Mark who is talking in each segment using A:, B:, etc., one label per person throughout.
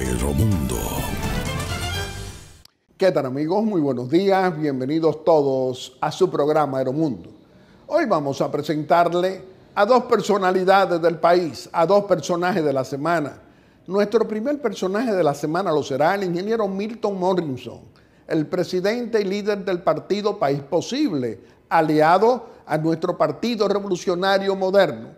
A: Aeromundo. ¿Qué tal amigos? Muy buenos días, bienvenidos todos a su programa Mundo. Hoy vamos a presentarle a dos personalidades del país, a dos personajes de la semana. Nuestro primer personaje de la semana lo será el ingeniero Milton Morrison, el presidente y líder del partido País Posible, aliado a nuestro Partido Revolucionario Moderno,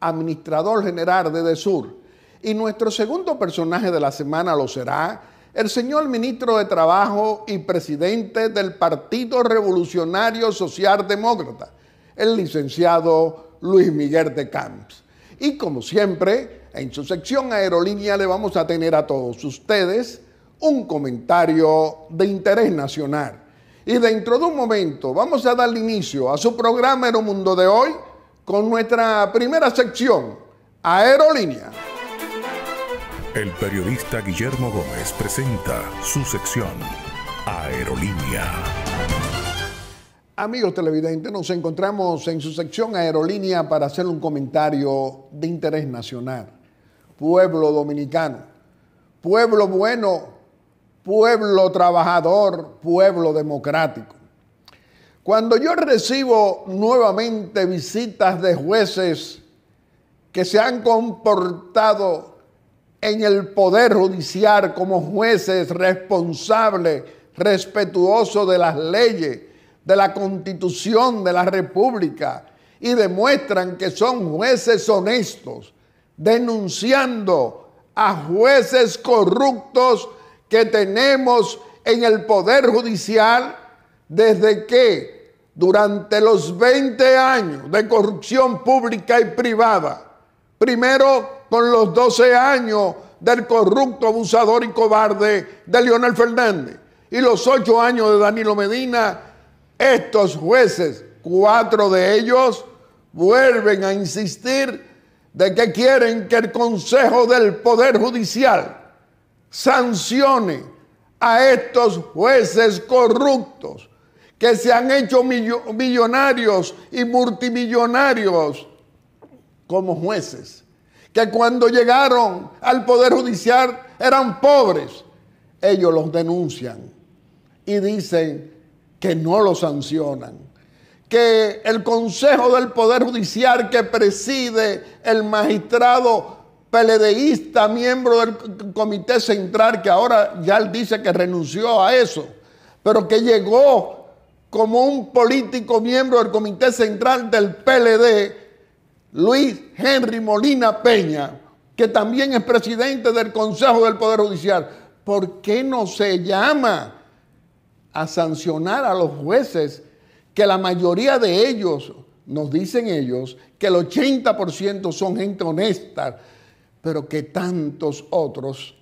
A: administrador general de DESUR y nuestro segundo personaje de la semana lo será el señor ministro de Trabajo y presidente del Partido Revolucionario Socialdemócrata, el licenciado Luis Miguel de Camps. Y como siempre, en su sección aerolínea le vamos a tener a todos ustedes un comentario de interés nacional. Y dentro de un momento vamos a dar inicio a su programa Aeromundo de hoy con nuestra primera sección, Aerolínea. El periodista Guillermo Gómez presenta su sección Aerolínea. Amigos televidentes, nos encontramos en su sección Aerolínea para hacer un comentario de interés nacional. Pueblo dominicano, pueblo bueno, pueblo trabajador, pueblo democrático. Cuando yo recibo nuevamente visitas de jueces que se han comportado en el poder judicial como jueces responsables, respetuosos de las leyes, de la constitución de la república y demuestran que son jueces honestos, denunciando a jueces corruptos que tenemos en el poder judicial desde que durante los 20 años de corrupción pública y privada, primero con los 12 años del corrupto, abusador y cobarde de Leonel Fernández y los 8 años de Danilo Medina, estos jueces, cuatro de ellos, vuelven a insistir de que quieren que el Consejo del Poder Judicial sancione a estos jueces corruptos que se han hecho millonarios y multimillonarios como jueces que cuando llegaron al Poder Judicial eran pobres. Ellos los denuncian y dicen que no los sancionan, que el Consejo del Poder Judicial que preside el magistrado peledeísta, miembro del Comité Central, que ahora ya él dice que renunció a eso, pero que llegó como un político miembro del Comité Central del PLD, Luis Henry Molina Peña, que también es presidente del Consejo del Poder Judicial, ¿por qué no se llama a sancionar a los jueces que la mayoría de ellos, nos dicen ellos, que el 80% son gente honesta, pero que tantos otros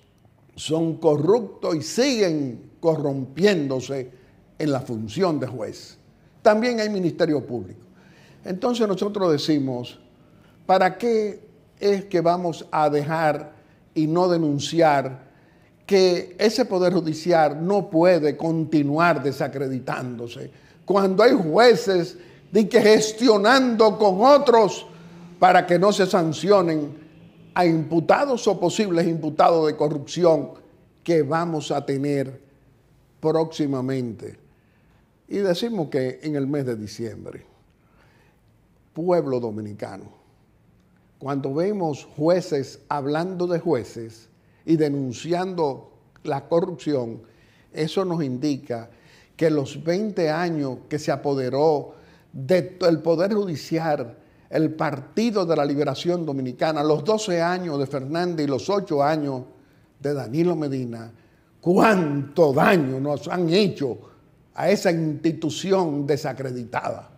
A: son corruptos y siguen corrompiéndose en la función de juez? También hay ministerio público. Entonces nosotros decimos, ¿Para qué es que vamos a dejar y no denunciar que ese Poder Judicial no puede continuar desacreditándose? Cuando hay jueces que gestionando con otros para que no se sancionen a imputados o posibles imputados de corrupción que vamos a tener próximamente. Y decimos que en el mes de diciembre, pueblo dominicano, cuando vemos jueces hablando de jueces y denunciando la corrupción, eso nos indica que los 20 años que se apoderó del Poder Judicial, el Partido de la Liberación Dominicana, los 12 años de Fernández y los 8 años de Danilo Medina, cuánto daño nos han hecho a esa institución desacreditada.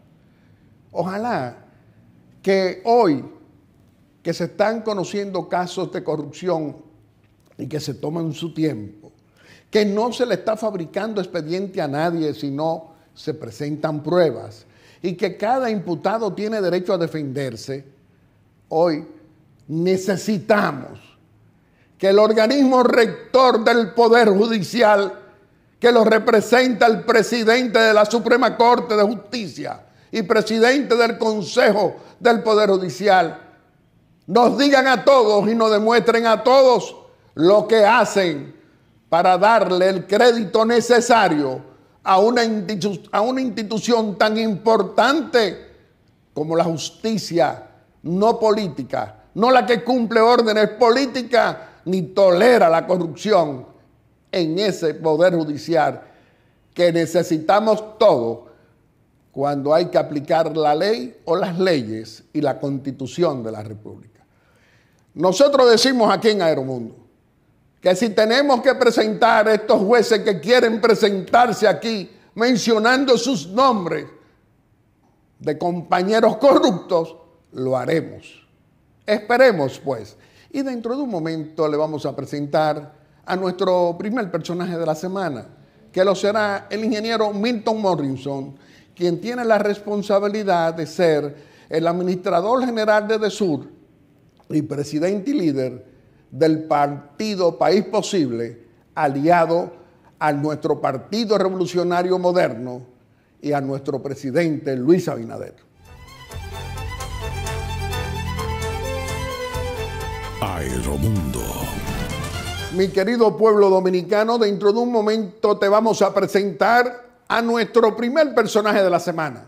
A: Ojalá que hoy que se están conociendo casos de corrupción y que se toman su tiempo, que no se le está fabricando expediente a nadie, si no se presentan pruebas y que cada imputado tiene derecho a defenderse, hoy necesitamos que el organismo rector del Poder Judicial, que lo representa el presidente de la Suprema Corte de Justicia y presidente del Consejo del Poder Judicial, nos digan a todos y nos demuestren a todos lo que hacen para darle el crédito necesario a una, institución tan importante como la justicia no política, no la que cumple órdenes políticas ni tolera la corrupción en ese poder judicial que necesitamos todos cuando hay que aplicar la ley o las leyes y la constitución de la República. Nosotros decimos aquí en Aeromundo que si tenemos que presentar a estos jueces que quieren presentarse aquí mencionando sus nombres de compañeros corruptos, lo haremos. Esperemos pues. Y dentro de un momento le vamos a presentar a nuestro primer personaje de la semana, que lo será el ingeniero Milton Morrison, quien tiene la responsabilidad de ser el administrador general de DESUR y presidente y líder del partido País Posible, aliado a nuestro Partido Revolucionario Moderno y a nuestro presidente Luis Abinader. Aeromundo. Mi querido pueblo dominicano, dentro de un momento te vamos a presentar a nuestro primer personaje de la semana,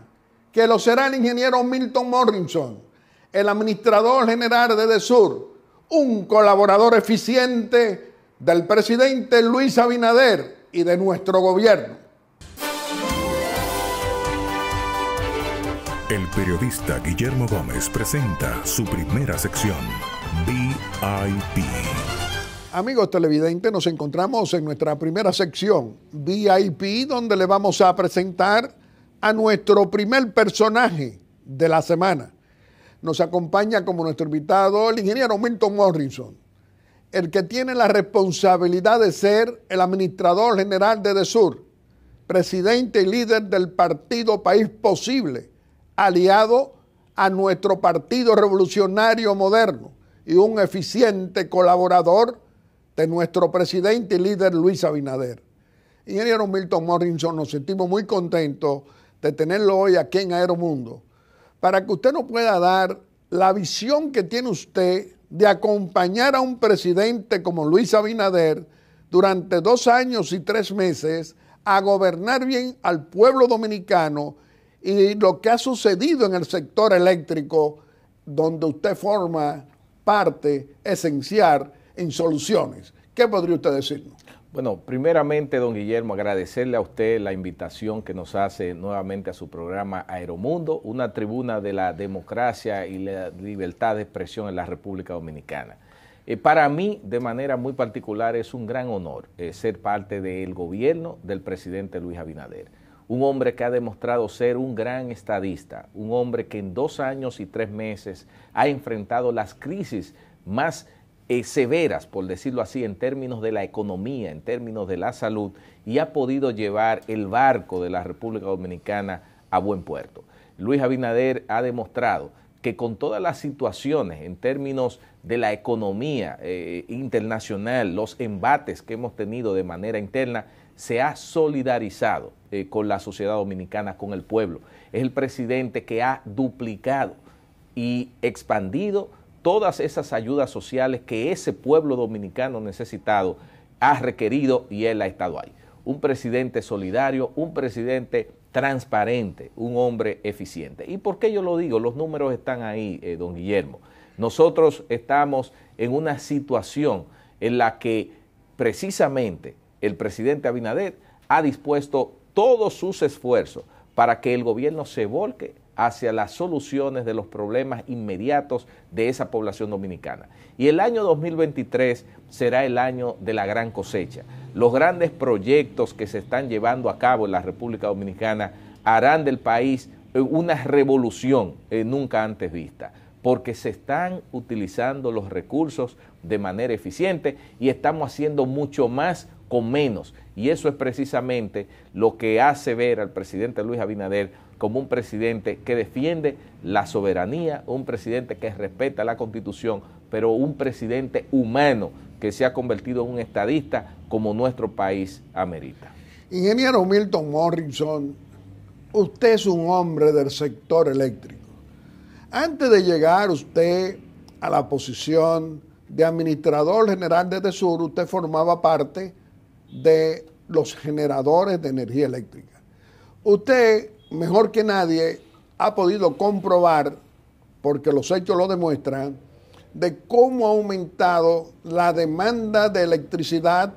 A: que lo será el ingeniero Milton Morrison el administrador general de DESUR, un colaborador eficiente del presidente Luis Abinader y de nuestro gobierno. El periodista Guillermo Gómez presenta su primera sección, VIP. Amigos televidentes, nos encontramos en nuestra primera sección, VIP, donde le vamos a presentar a nuestro primer personaje de la semana nos acompaña como nuestro invitado el ingeniero Milton Morrison, el que tiene la responsabilidad de ser el administrador general de DESUR, presidente y líder del partido País Posible, aliado a nuestro Partido Revolucionario Moderno y un eficiente colaborador de nuestro presidente y líder Luis Abinader. Ingeniero Milton Morrison, nos sentimos muy contentos de tenerlo hoy aquí en Aeromundo para que usted nos pueda dar la visión que tiene usted de acompañar a un presidente como Luis Abinader durante dos años y tres meses a gobernar bien al pueblo dominicano y lo que ha sucedido en el sector eléctrico, donde usted forma parte esencial en soluciones. ¿Qué podría usted decirnos? Bueno,
B: primeramente, don Guillermo, agradecerle a usted la invitación que nos hace nuevamente a su programa Aeromundo, una tribuna de la democracia y la libertad de expresión en la República Dominicana. Eh, para mí, de manera muy particular, es un gran honor eh, ser parte del gobierno del presidente Luis Abinader, un hombre que ha demostrado ser un gran estadista, un hombre que en dos años y tres meses ha enfrentado las crisis más eh, severas, por decirlo así, en términos de la economía, en términos de la salud, y ha podido llevar el barco de la República Dominicana a buen puerto. Luis Abinader ha demostrado que con todas las situaciones en términos de la economía eh, internacional, los embates que hemos tenido de manera interna, se ha solidarizado eh, con la sociedad dominicana, con el pueblo. Es el presidente que ha duplicado y expandido todas esas ayudas sociales que ese pueblo dominicano necesitado ha requerido y él ha estado ahí. Un presidente solidario, un presidente transparente, un hombre eficiente. ¿Y por qué yo lo digo? Los números están ahí, eh, don Guillermo. Nosotros estamos en una situación en la que precisamente el presidente Abinader ha dispuesto todos sus esfuerzos para que el gobierno se volque hacia las soluciones de los problemas inmediatos de esa población dominicana. Y el año 2023 será el año de la gran cosecha. Los grandes proyectos que se están llevando a cabo en la República Dominicana harán del país eh, una revolución eh, nunca antes vista porque se están utilizando los recursos de manera eficiente y estamos haciendo mucho más con menos. Y eso es precisamente lo que hace ver al presidente Luis Abinader como un presidente que defiende la soberanía, un presidente que respeta la constitución, pero un presidente humano que se ha convertido en un estadista como nuestro país amerita.
A: Ingeniero Milton Morrison, usted es un hombre del sector eléctrico. Antes de llegar usted a la posición de administrador general de sur, usted formaba parte de los generadores de energía eléctrica. Usted mejor que nadie ha podido comprobar, porque los hechos lo demuestran, de cómo ha aumentado la demanda de electricidad,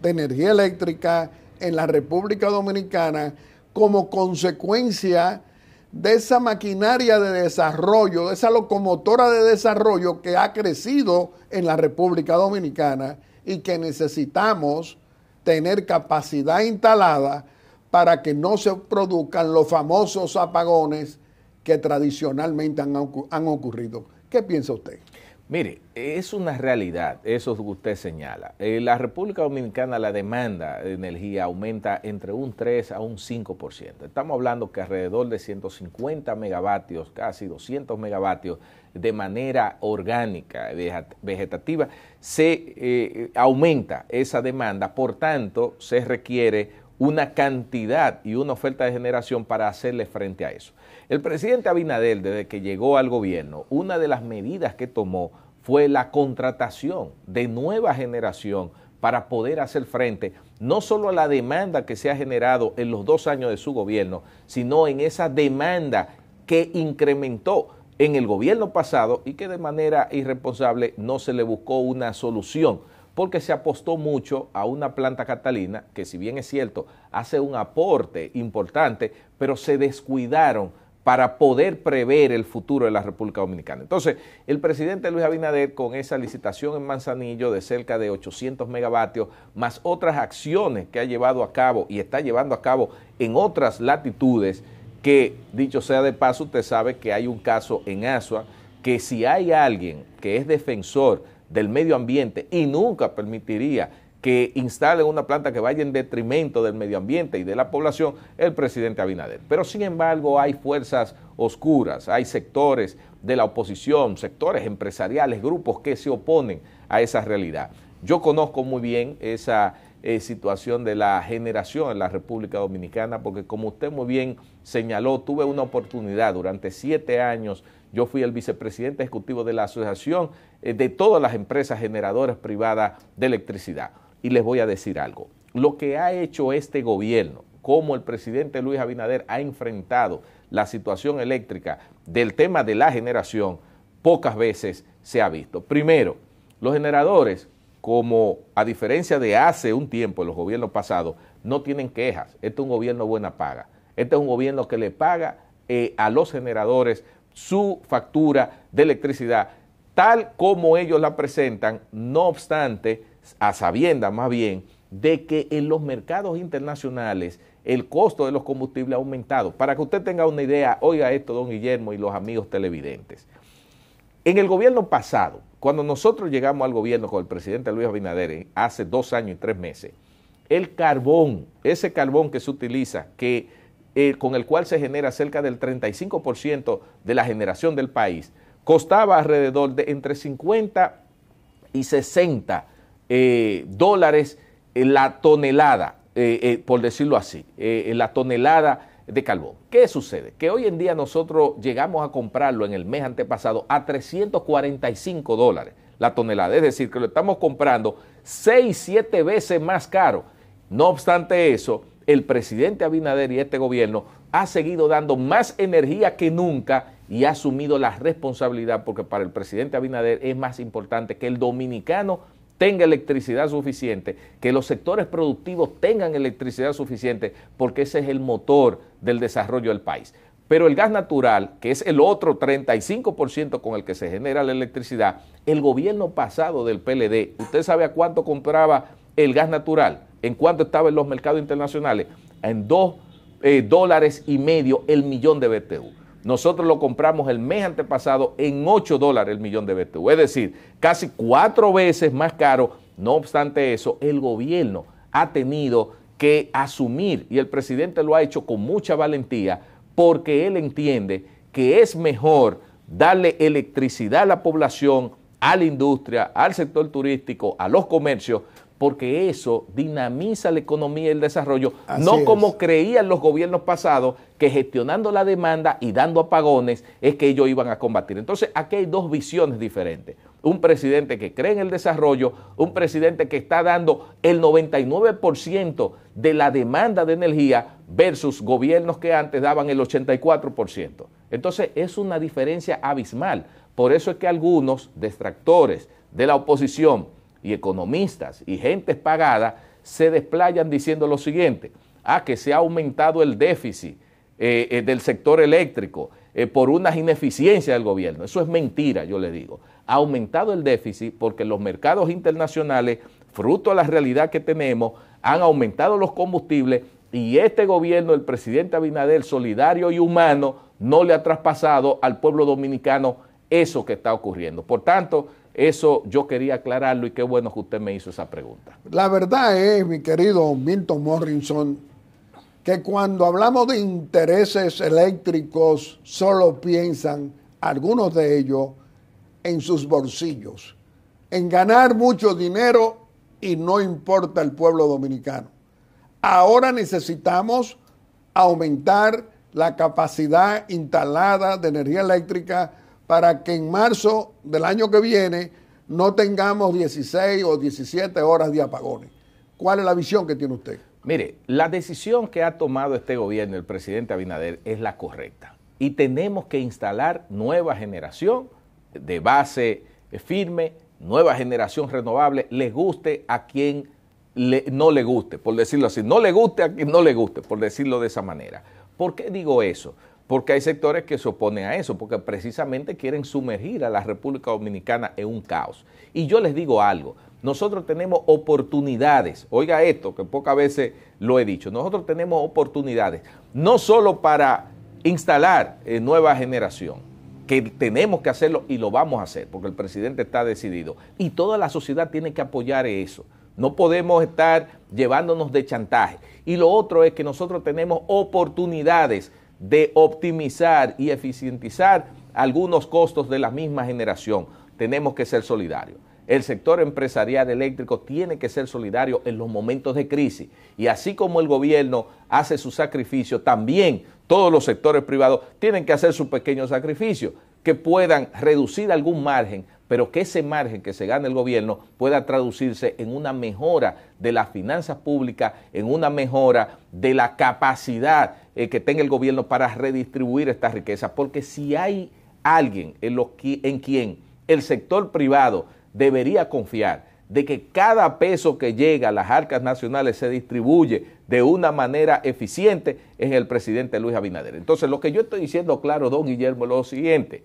A: de energía eléctrica en la República Dominicana como consecuencia de esa maquinaria de desarrollo, de esa locomotora de desarrollo que ha crecido en la República Dominicana y que necesitamos tener capacidad instalada para que no se produzcan los famosos apagones que tradicionalmente han, ocurrido. ¿Qué piensa usted?
B: Mire, es una realidad, eso que usted señala. En eh, la República Dominicana, la demanda de energía aumenta entre un 3 a un 5%. Estamos hablando que alrededor de 150 megavatios, casi 200 megavatios, de manera orgánica, vegetativa, se eh, aumenta esa demanda. Por tanto, se requiere una cantidad y una oferta de generación para hacerle frente a eso. El presidente Abinadel, desde que llegó al gobierno, una de las medidas que tomó fue la contratación de nueva generación para poder hacer frente no solo a la demanda que se ha generado en los dos años de su gobierno, sino en esa demanda que incrementó en el gobierno pasado y que de manera irresponsable no se le buscó una solución porque se apostó mucho a una planta catalina que si bien es cierto hace un aporte importante, pero se descuidaron para poder prever el futuro de la República Dominicana. Entonces, el presidente Luis Abinader, con esa licitación en Manzanillo de cerca de 800 megavatios, más otras acciones que ha llevado a cabo y está llevando a cabo en otras latitudes, que dicho sea de paso, usted sabe que hay un caso en Asua, que si hay alguien que es defensor del medio ambiente y nunca permitiría que instalen una planta que vaya en detrimento del medio ambiente y de la población el presidente Abinader. Pero sin embargo hay fuerzas oscuras, hay sectores de la oposición, sectores empresariales, grupos que se oponen a esa realidad. Yo conozco muy bien esa eh, situación de la generación en la República Dominicana porque como usted muy bien señaló, tuve una oportunidad durante siete años yo fui el vicepresidente ejecutivo de la Asociación eh, de todas las empresas generadoras privadas de electricidad. Y les voy a decir algo. Lo que ha hecho este gobierno, como el presidente Luis Abinader ha enfrentado la situación eléctrica del tema de la generación, pocas veces se ha visto. Primero, los generadores, como a diferencia de hace un tiempo, los gobiernos pasados, no tienen quejas. Este es un gobierno buena paga. Este es un gobierno que le paga eh, a los generadores su factura de electricidad tal como ellos la presentan, no obstante, a sabienda más bien, de que en los mercados internacionales el costo de los combustibles ha aumentado. Para que usted tenga una idea, oiga esto, don Guillermo y los amigos televidentes. En el gobierno pasado, cuando nosotros llegamos al gobierno con el presidente Luis Abinader eh, hace dos años y tres meses, el carbón, ese carbón que se utiliza, que eh, con el cual se genera cerca del 35% de la generación del país, costaba alrededor de entre 50 y 60 eh, dólares eh, la tonelada, por decirlo así, la tonelada de carbón. ¿Qué sucede? Que hoy en día nosotros llegamos a comprarlo en el mes antepasado a 345 dólares la tonelada, es decir, que lo estamos comprando 6, 7 veces más caro. No obstante eso, el presidente Abinader y este gobierno ha seguido dando más energía que nunca y ha asumido la responsabilidad porque para el presidente Abinader es más importante que el dominicano tenga electricidad suficiente, que los sectores productivos tengan electricidad suficiente, porque ese es el motor del desarrollo del país. Pero el gas natural, que es el otro 35% con el que se genera la electricidad, el gobierno pasado del PLD, ¿usted sabe a cuánto compraba el gas natural? ¿En cuanto estaba en los mercados internacionales? En 2 eh, dólares y medio el millón de BTU. Nosotros lo compramos el mes antepasado en 8 dólares el millón de BTU. Es decir, casi cuatro veces más caro. No obstante eso, el gobierno ha tenido que asumir, y el presidente lo ha hecho con mucha valentía, porque él entiende que es mejor darle electricidad a la población, a la industria, al sector turístico, a los comercios, porque eso dinamiza la economía y el desarrollo, no como creían los gobiernos pasados, que gestionando la demanda y dando apagones es que ellos iban a combatir. Entonces, aquí hay dos visiones diferentes. Un presidente que cree en el desarrollo, un presidente que está dando el 99% de la demanda de energía versus gobiernos que antes daban el 84%. Entonces, es una diferencia abismal. Por eso es que algunos distractores de la oposición, y economistas y gentes pagadas se desplayan diciendo lo siguiente, ah, que se ha aumentado el déficit eh, eh, del sector eléctrico eh, por unas ineficiencias del gobierno. Eso es mentira, yo le digo. Ha aumentado el déficit porque los mercados internacionales, fruto de la realidad que tenemos, han aumentado los combustibles y este gobierno, el presidente Abinader, solidario y humano, no le ha traspasado al pueblo dominicano eso que está ocurriendo. Por tanto, eso yo quería aclararlo y qué bueno que usted me hizo esa pregunta.
A: La verdad es, mi querido Milton Morrison, que cuando hablamos de intereses eléctricos, solo piensan algunos de ellos en sus bolsillos, en ganar mucho dinero y no importa el pueblo dominicano. Ahora necesitamos aumentar la capacidad instalada de energía eléctrica para que en marzo del año que viene no tengamos 16 o 17 horas de apagones. ¿Cuál es la visión que tiene usted?
B: Mire, la decisión que ha tomado este gobierno, el presidente Abinader, es la correcta. Y tenemos que instalar nueva generación de base eh, firme, nueva generación renovable, le guste a quien no le guste, por decirlo así, no le guste a quien no le guste, por decirlo de esa manera. ¿Por qué digo eso? porque hay sectores que se oponen a eso, porque precisamente quieren sumergir a la República Dominicana en un caos. Y yo les digo algo, nosotros tenemos oportunidades, oiga esto, que pocas veces lo he dicho, nosotros tenemos oportunidades, no solo para instalar eh, nueva generación, que tenemos que hacerlo y lo vamos a hacer, porque el presidente está decidido, y toda la sociedad tiene que apoyar eso. No podemos estar llevándonos de chantaje. Y lo otro es que nosotros tenemos oportunidades de optimizar y eficientizar algunos costos de la misma generación. Tenemos que ser solidarios. El sector empresarial eléctrico tiene que ser solidario en los momentos de crisis. Y así como el gobierno hace su sacrificio, también todos los sectores privados tienen que hacer su pequeño sacrificio, que puedan reducir algún margen, pero que ese margen que se gane el gobierno pueda traducirse en una mejora de las finanzas públicas, en una mejora de la capacidad eh, que tenga el gobierno para redistribuir esta riqueza, porque si hay alguien en, en quien el sector privado debería confiar, de que cada peso que llega a las arcas nacionales se distribuye de una manera eficiente es el presidente Luis Abinader. Entonces, lo que yo estoy diciendo claro, don Guillermo, es lo siguiente.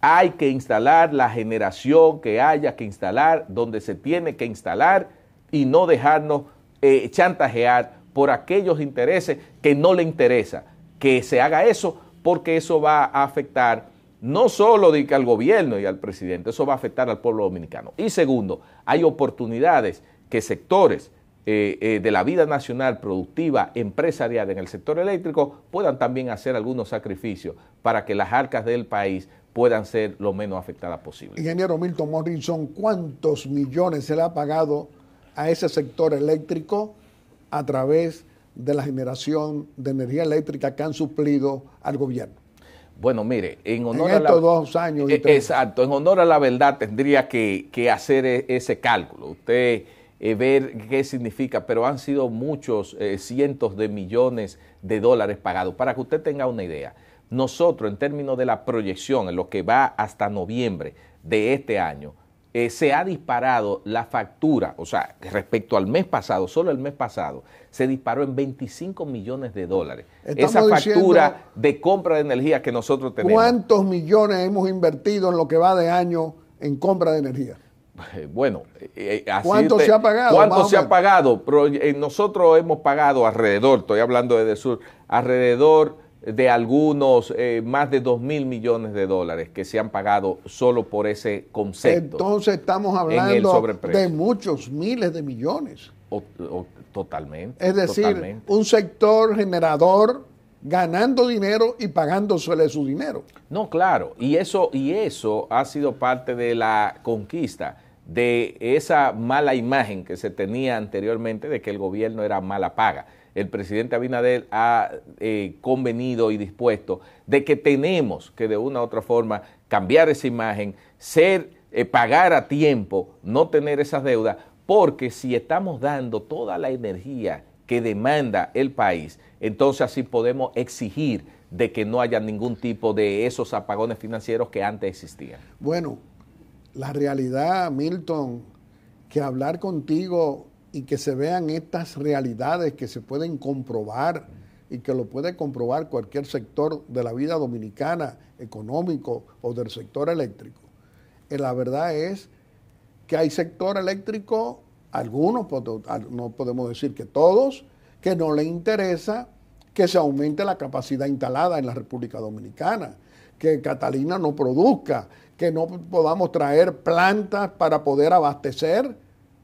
B: Hay que instalar la generación que haya que instalar, donde se tiene que instalar y no dejarnos eh, chantajear por aquellos intereses que no le interesa que se haga eso, porque eso va a afectar no solo al gobierno y al presidente, eso va a afectar al pueblo dominicano. Y segundo, hay oportunidades que sectores eh, eh, de la vida nacional productiva, empresarial en el sector eléctrico puedan también hacer algunos sacrificios para que las arcas del país puedan ser lo menos afectadas posible.
A: Ingeniero Milton Morrison, ¿cuántos millones se le ha pagado a ese sector eléctrico? a través de la generación de energía eléctrica que han suplido al gobierno.
B: Bueno, mire, en honor a la, dos
A: años. E, exacto,
B: en honor a la verdad tendría que, hacer e, ese cálculo. Usted eh, ver qué significa, pero han sido muchos eh, cientos de millones de dólares pagados. Para que usted tenga una idea, nosotros en términos de la proyección, en lo que va hasta noviembre de este año, eh, se ha disparado la factura, o sea, respecto al mes pasado, solo el mes pasado, se disparó en 25 millones de dólares. Esa factura de compra de energía que nosotros tenemos. ¿Cuántos
A: millones hemos invertido en lo que va de año en compra de energía?
B: Eh, bueno, eh, así ¿cuánto se ha pagado? ¿Cuánto se ha pagado? nosotros hemos pagado alrededor, estoy hablando de Sur, alrededor de algunos eh, más de 2 mil millones de dólares que se han pagado solo por ese concepto.
A: Entonces estamos hablando de muchos miles de millones.
B: totalmente. Es decir,
A: un sector generador ganando dinero y pagándosele su dinero.
B: No, claro, y eso, y eso ha sido parte de la conquista de esa mala imagen que se tenía anteriormente de que el gobierno era mala paga el presidente Abinader ha eh, convenido y dispuesto de que tenemos que de una u otra forma cambiar esa imagen, ser, eh, pagar a tiempo, no tener esas deudas, porque si estamos dando toda la energía que demanda el país, entonces así podemos exigir de que no haya ningún tipo de esos apagones financieros que antes existían.
A: Bueno, la realidad, Milton, que hablar contigo y que se vean estas realidades que se pueden comprobar y que lo puede comprobar cualquier sector de la vida dominicana, económico o del sector eléctrico. Eh, la verdad es que hay sector eléctrico, algunos, no podemos decir que todos, que no le interesa que se aumente la capacidad instalada en la República Dominicana, que Catalina no produzca, que no podamos traer plantas para poder abastecer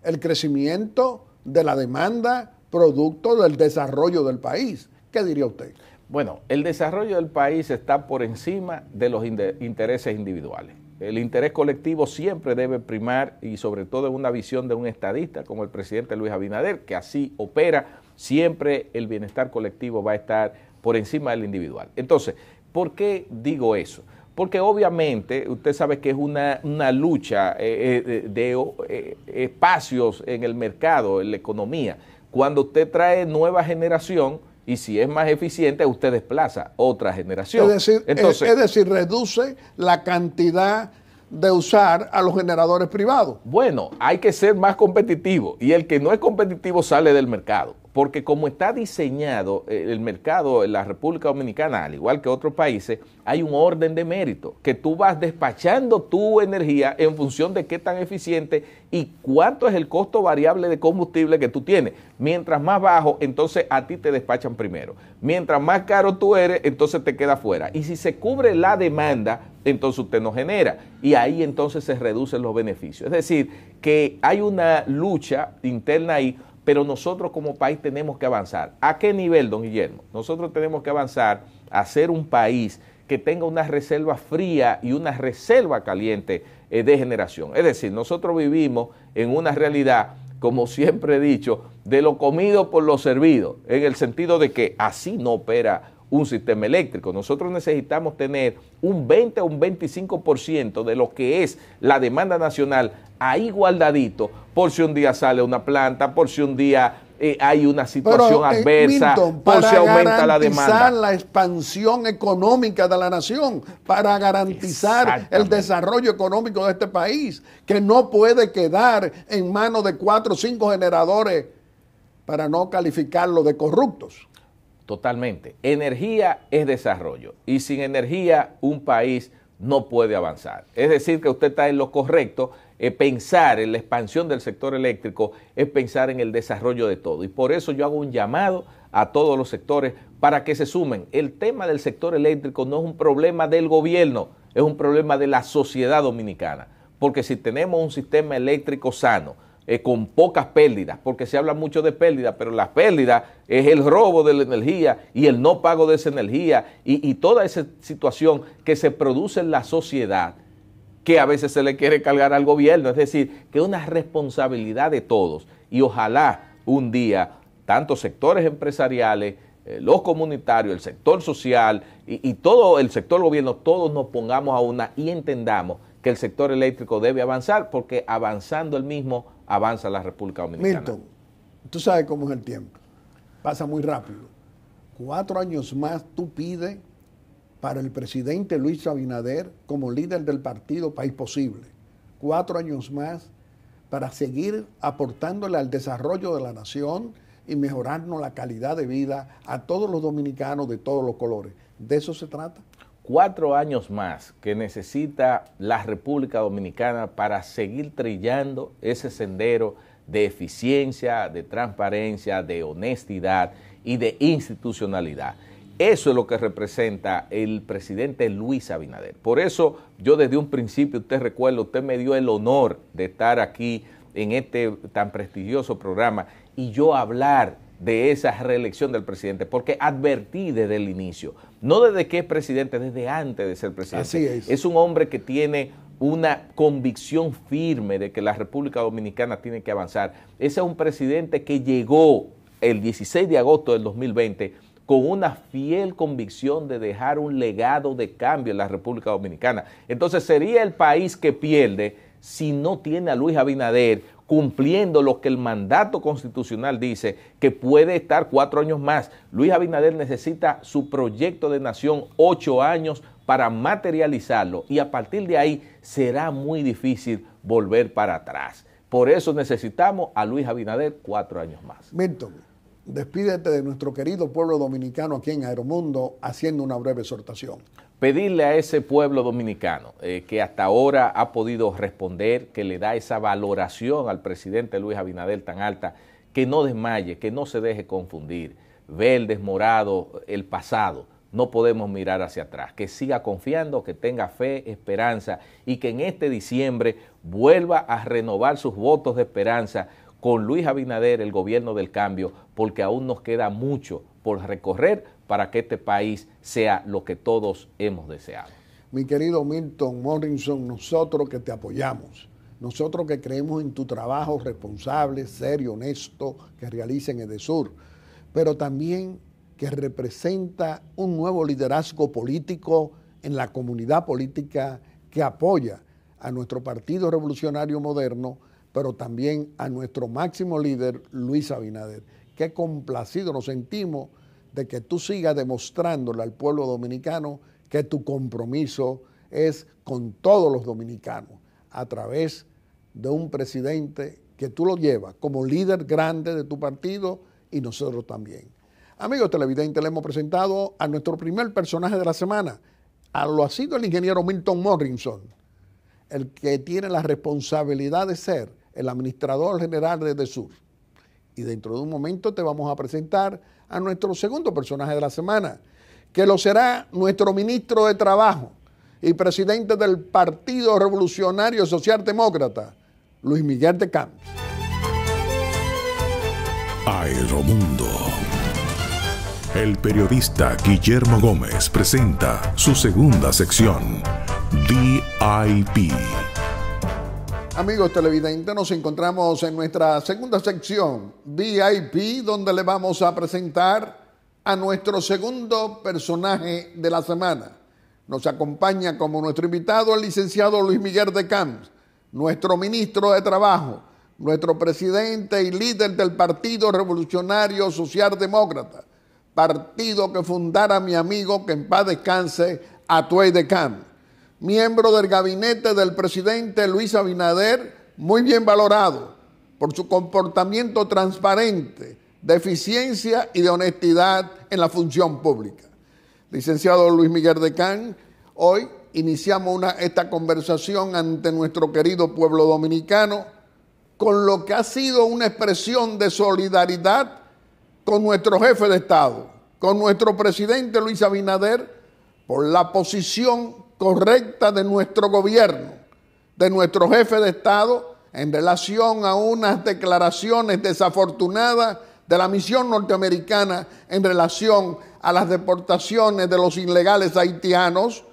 A: el crecimiento de la demanda producto del desarrollo del país. ¿Qué diría usted? Bueno,
B: el desarrollo del país está por encima de los intereses individuales. El interés colectivo siempre debe primar y sobre todo en una visión de un estadista como el presidente Luis Abinader, que así opera, siempre el bienestar colectivo va a estar por encima del individual. Entonces, ¿por qué digo eso? porque obviamente usted sabe que es una, lucha eh, eh, de eh, espacios en el mercado, en la economía. Cuando usted trae nueva generación, y si es más eficiente, usted desplaza otra generación. Es decir, Entonces, es decir
A: reduce la cantidad de usar a los generadores privados. Bueno,
B: hay que ser más competitivo y el que no es competitivo sale del mercado porque como está diseñado eh, el mercado en la República Dominicana, al igual que otros países, hay un orden de mérito, que tú vas despachando tu energía en función de qué tan eficiente y cuánto es el costo variable de combustible que tú tienes. Mientras más bajo, entonces a ti te despachan primero. Mientras más caro tú eres, entonces te queda fuera. Y si se cubre la demanda, entonces usted no genera. Y ahí entonces se reducen los beneficios. Es decir, que hay una lucha interna ahí pero nosotros como país tenemos que avanzar. ¿A qué nivel, don Guillermo? Nosotros tenemos que avanzar a ser un país que tenga una reserva fría y una reserva caliente eh, de generación. Es decir, nosotros vivimos en una realidad, como siempre he dicho, de lo comido por lo servido, en el sentido de que así no opera un sistema eléctrico. Nosotros necesitamos tener un 20 o un 25% de lo que es la demanda nacional a igualdadito, por si un día sale una planta, por si un día eh, hay
A: una situación eh, adversa, por si aumenta la demanda. la expansión económica de la nación, para garantizar el desarrollo económico de este país, que no puede quedar en manos de cuatro o cinco generadores para no calificarlo de corruptos
B: totalmente. Energía es desarrollo y sin energía un país no puede avanzar. Es decir, que usted está en lo correcto. pensar en la expansión del sector eléctrico es pensar en el desarrollo de todo. Y por eso yo hago un llamado a todos los sectores para que se sumen. El tema del sector eléctrico no es un problema del gobierno, es un problema de la sociedad dominicana. Porque si tenemos un sistema eléctrico sano, eh, con pocas pérdidas, porque se habla mucho de pérdidas, pero las pérdidas es el robo de la energía y el no pago de esa energía y, toda esa situación que se produce en la sociedad, que a veces se le quiere cargar al gobierno, es decir, que es una responsabilidad de todos y ojalá un día tantos sectores empresariales, eh, los comunitarios, el sector social y todo el sector gobierno, todos nos pongamos a una y entendamos que el sector eléctrico debe avanzar porque avanzando el mismo avanza la República Dominicana. Milton,
A: tú sabes cómo es el tiempo. Pasa muy rápido. Cuatro años más tú pides para el presidente Luis Abinader como líder del partido País Posible. Cuatro años más para seguir aportándole al desarrollo de la nación y mejorarnos la calidad de vida a todos los dominicanos de todos los colores. De eso se trata
B: cuatro años más que necesita la República Dominicana para seguir trillando ese sendero de eficiencia, de transparencia, de honestidad y de institucionalidad. Eso es lo que representa el presidente Luis Abinader. Por eso yo desde un principio, usted recuerda, usted me dio el honor de estar aquí en este tan prestigioso programa y yo hablar de esa reelección del presidente, porque advertí desde el inicio, no desde que es presidente, desde antes de ser presidente. Así es. Es un hombre que tiene una convicción firme de que la República Dominicana tiene que avanzar. Ese es un presidente que llegó el 16 de agosto del 2020 con una fiel convicción de dejar un legado de cambio en la República Dominicana. Entonces sería el país que pierde si no tiene a Luis Abinader cumpliendo lo que el mandato constitucional dice, que puede estar cuatro años más. Luis Abinader necesita su proyecto de nación ocho años para materializarlo y a partir de ahí será muy difícil volver para atrás. Por eso necesitamos a Luis Abinader cuatro años más.
A: Milton, despídete de nuestro querido pueblo dominicano aquí en Aeromundo haciendo una breve exhortación
B: pedirle a ese pueblo dominicano eh, que hasta ahora ha podido responder, que le da esa valoración al presidente Luis Abinader tan alta, que no desmaye, que no se deje confundir, ve el desmorado, el pasado. No podemos mirar hacia atrás, que siga confiando, que tenga fe, esperanza y que en este diciembre vuelva a renovar sus votos de esperanza con Luis Abinader, el gobierno del cambio, porque aún nos queda mucho por recorrer para que este país sea lo que todos hemos deseado.
A: Mi querido Milton Morrison, nosotros que te apoyamos, nosotros que creemos en tu trabajo responsable, serio, honesto, que realiza en EDESUR, pero también que representa un nuevo liderazgo político en la comunidad política que apoya a nuestro Partido Revolucionario Moderno, pero también a nuestro máximo líder, Luis Abinader. Qué complacido nos sentimos de que tú sigas demostrándole al pueblo dominicano que tu compromiso es con todos los dominicanos a través de un presidente que tú lo llevas como líder grande de tu partido y nosotros también. Amigos televidentes, le hemos presentado a nuestro primer personaje de la semana. A lo ha sido el ingeniero Milton Morrison, el que tiene la responsabilidad de ser el administrador general de DESUR y dentro de un momento te vamos a presentar a nuestro segundo personaje de la semana, que lo será nuestro ministro de Trabajo y presidente del Partido Revolucionario Socialdemócrata, Luis Miguel de Campos. Aeromundo. El periodista Guillermo Gómez presenta su segunda sección, VIP. Amigos televidentes, nos encontramos en nuestra segunda sección VIP, donde le vamos a presentar a nuestro segundo personaje de la semana. Nos acompaña como nuestro invitado el licenciado Luis Miguel de Camps, nuestro ministro de Trabajo, nuestro presidente y líder del Partido Revolucionario Socialdemócrata, partido que fundara mi amigo que en paz descanse, Atuey de Camps miembro del gabinete del presidente Luis Abinader, muy bien valorado por su comportamiento transparente, de eficiencia y de honestidad en la función pública. Licenciado Luis Miguel de Can, hoy iniciamos esta conversación ante nuestro querido pueblo dominicano con lo que ha sido una expresión de solidaridad con nuestro jefe de Estado, con nuestro presidente Luis Abinader, por la posición correcta de nuestro gobierno, de nuestro jefe de Estado, en relación a unas declaraciones desafortunadas de la misión norteamericana en relación a las deportaciones de los ilegales haitianos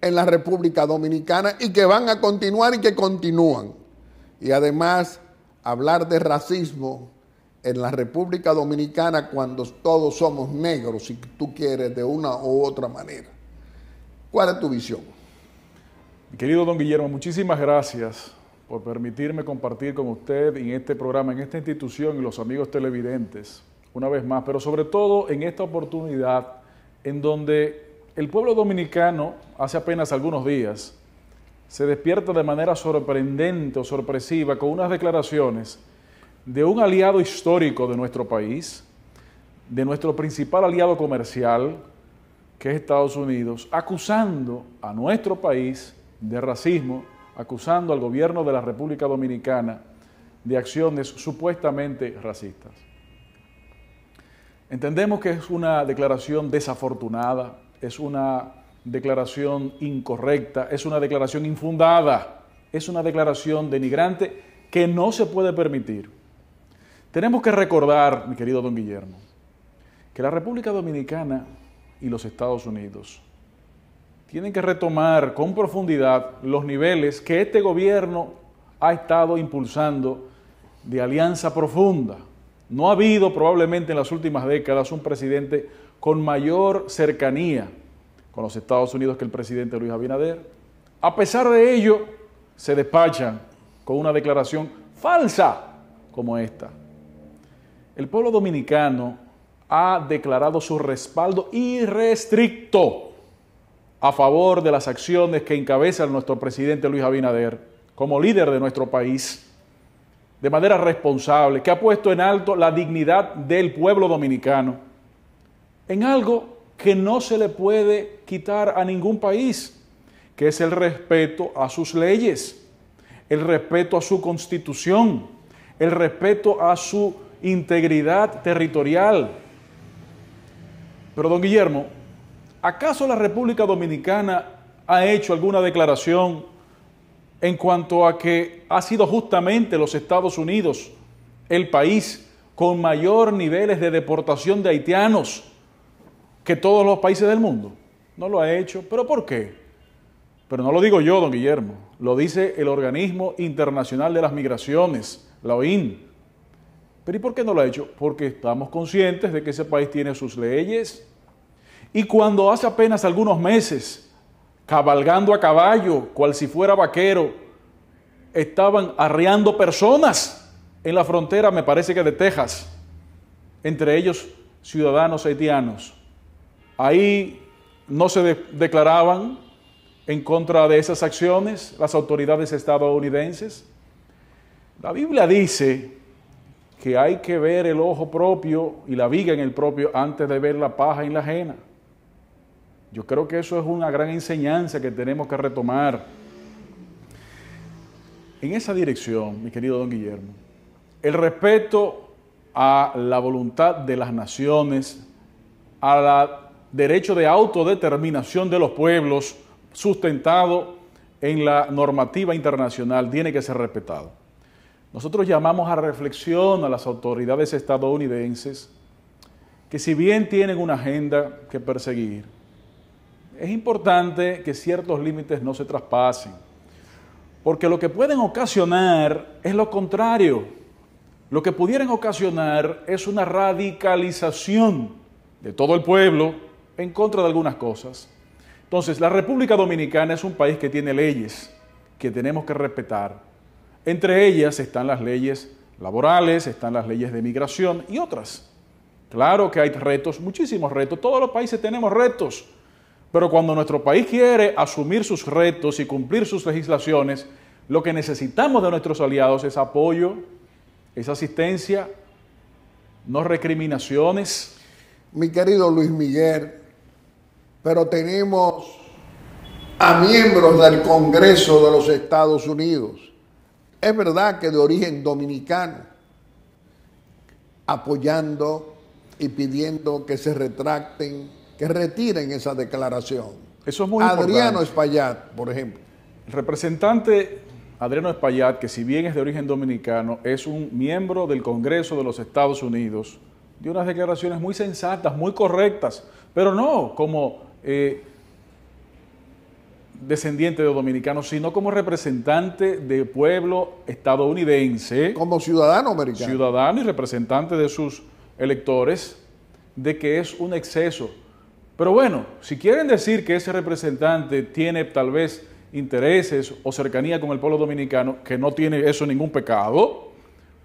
A: en la República Dominicana y que van a continuar y que continúan. Y además, hablar de racismo en la República Dominicana cuando todos somos negros, si tú quieres, de una u otra manera. ¿Cuál es tu visión? querido don Guillermo,
C: muchísimas gracias por permitirme compartir con usted en este programa, en esta institución y los amigos televidentes, una vez más, pero sobre todo en esta oportunidad en donde el pueblo dominicano, hace apenas algunos días, se despierta de manera sorprendente o sorpresiva con unas declaraciones de un aliado histórico de nuestro país, de nuestro principal aliado comercial, que es Estados Unidos, acusando a nuestro país de racismo, acusando al gobierno de la República Dominicana de acciones supuestamente racistas. Entendemos que es una declaración desafortunada, es una declaración incorrecta, es una declaración infundada, es una declaración denigrante que no se puede permitir. Tenemos que recordar, mi querido don Guillermo, que la República Dominicana y los Estados Unidos tienen que retomar con profundidad los niveles que este gobierno ha estado impulsando de alianza profunda. No ha habido probablemente en las últimas décadas un presidente con mayor cercanía con los Estados Unidos que el presidente Luis Abinader. A pesar de ello, se despachan con una declaración falsa como esta. El pueblo dominicano ha declarado su respaldo irrestricto a favor de las acciones que encabeza nuestro presidente Luis Abinader como líder de nuestro país de manera responsable, que ha puesto en alto la dignidad del pueblo dominicano, en algo que no se le puede quitar a ningún país, que es el respeto a sus leyes, el respeto a su constitución, el respeto a su integridad territorial, pero don Guillermo, ¿acaso la República Dominicana ha hecho alguna declaración en cuanto a que ha sido justamente los Estados Unidos el país con mayor niveles de deportación de haitianos que todos los países del mundo? No lo ha hecho, pero ¿por qué? Pero no lo digo yo, don Guillermo, lo dice el Organismo Internacional de las Migraciones, la OIN, ¿Pero y por qué no lo ha hecho? Porque estamos conscientes de que ese país tiene sus leyes. Y cuando hace apenas algunos meses, cabalgando a caballo, cual si fuera vaquero, estaban arreando personas en la frontera, me parece que de Texas, entre ellos ciudadanos haitianos. Ahí no se declaraban en contra de esas acciones las autoridades estadounidenses. La Biblia dice que hay que ver el ojo propio y la viga en el propio antes de ver la paja en la ajena. Yo creo que eso es una gran enseñanza que tenemos que retomar. En esa dirección, mi querido don Guillermo, el respeto a la voluntad de las naciones, al derecho de autodeterminación de los pueblos, sustentado en la normativa internacional, tiene que ser respetado. Nosotros llamamos a reflexión a las autoridades estadounidenses que si bien tienen una agenda que perseguir, es importante que ciertos límites no se traspasen, porque lo que pueden ocasionar es lo contrario. Lo que pudieran ocasionar es una radicalización de todo el pueblo en contra de algunas cosas. Entonces, la República Dominicana es un país que tiene leyes que tenemos que respetar entre ellas están las leyes laborales, están las leyes de migración y otras. Claro que hay retos, muchísimos retos. Todos los países tenemos retos. Pero cuando nuestro país quiere asumir sus retos y cumplir sus legislaciones, lo que necesitamos de nuestros aliados es apoyo, es asistencia, no
A: recriminaciones. Mi querido Luis Miguel, pero tenemos a miembros del Congreso de los Estados Unidos es verdad que de origen dominicano, apoyando y pidiendo que se retracten, que retiren esa declaración. Eso es muy Adriano Espaillat, por ejemplo. El representante
C: Adriano Espaillat, que si bien es de origen dominicano, es un miembro del Congreso de los Estados Unidos, dio unas declaraciones muy sensatas, muy correctas, pero no como eh, descendiente de dominicanos, sino como representante de pueblo estadounidense. Como ciudadano americano. Ciudadano y representante de sus electores, de que es un exceso. Pero bueno, si quieren decir que ese representante tiene tal vez intereses o cercanía con el pueblo dominicano, que no tiene eso ningún pecado,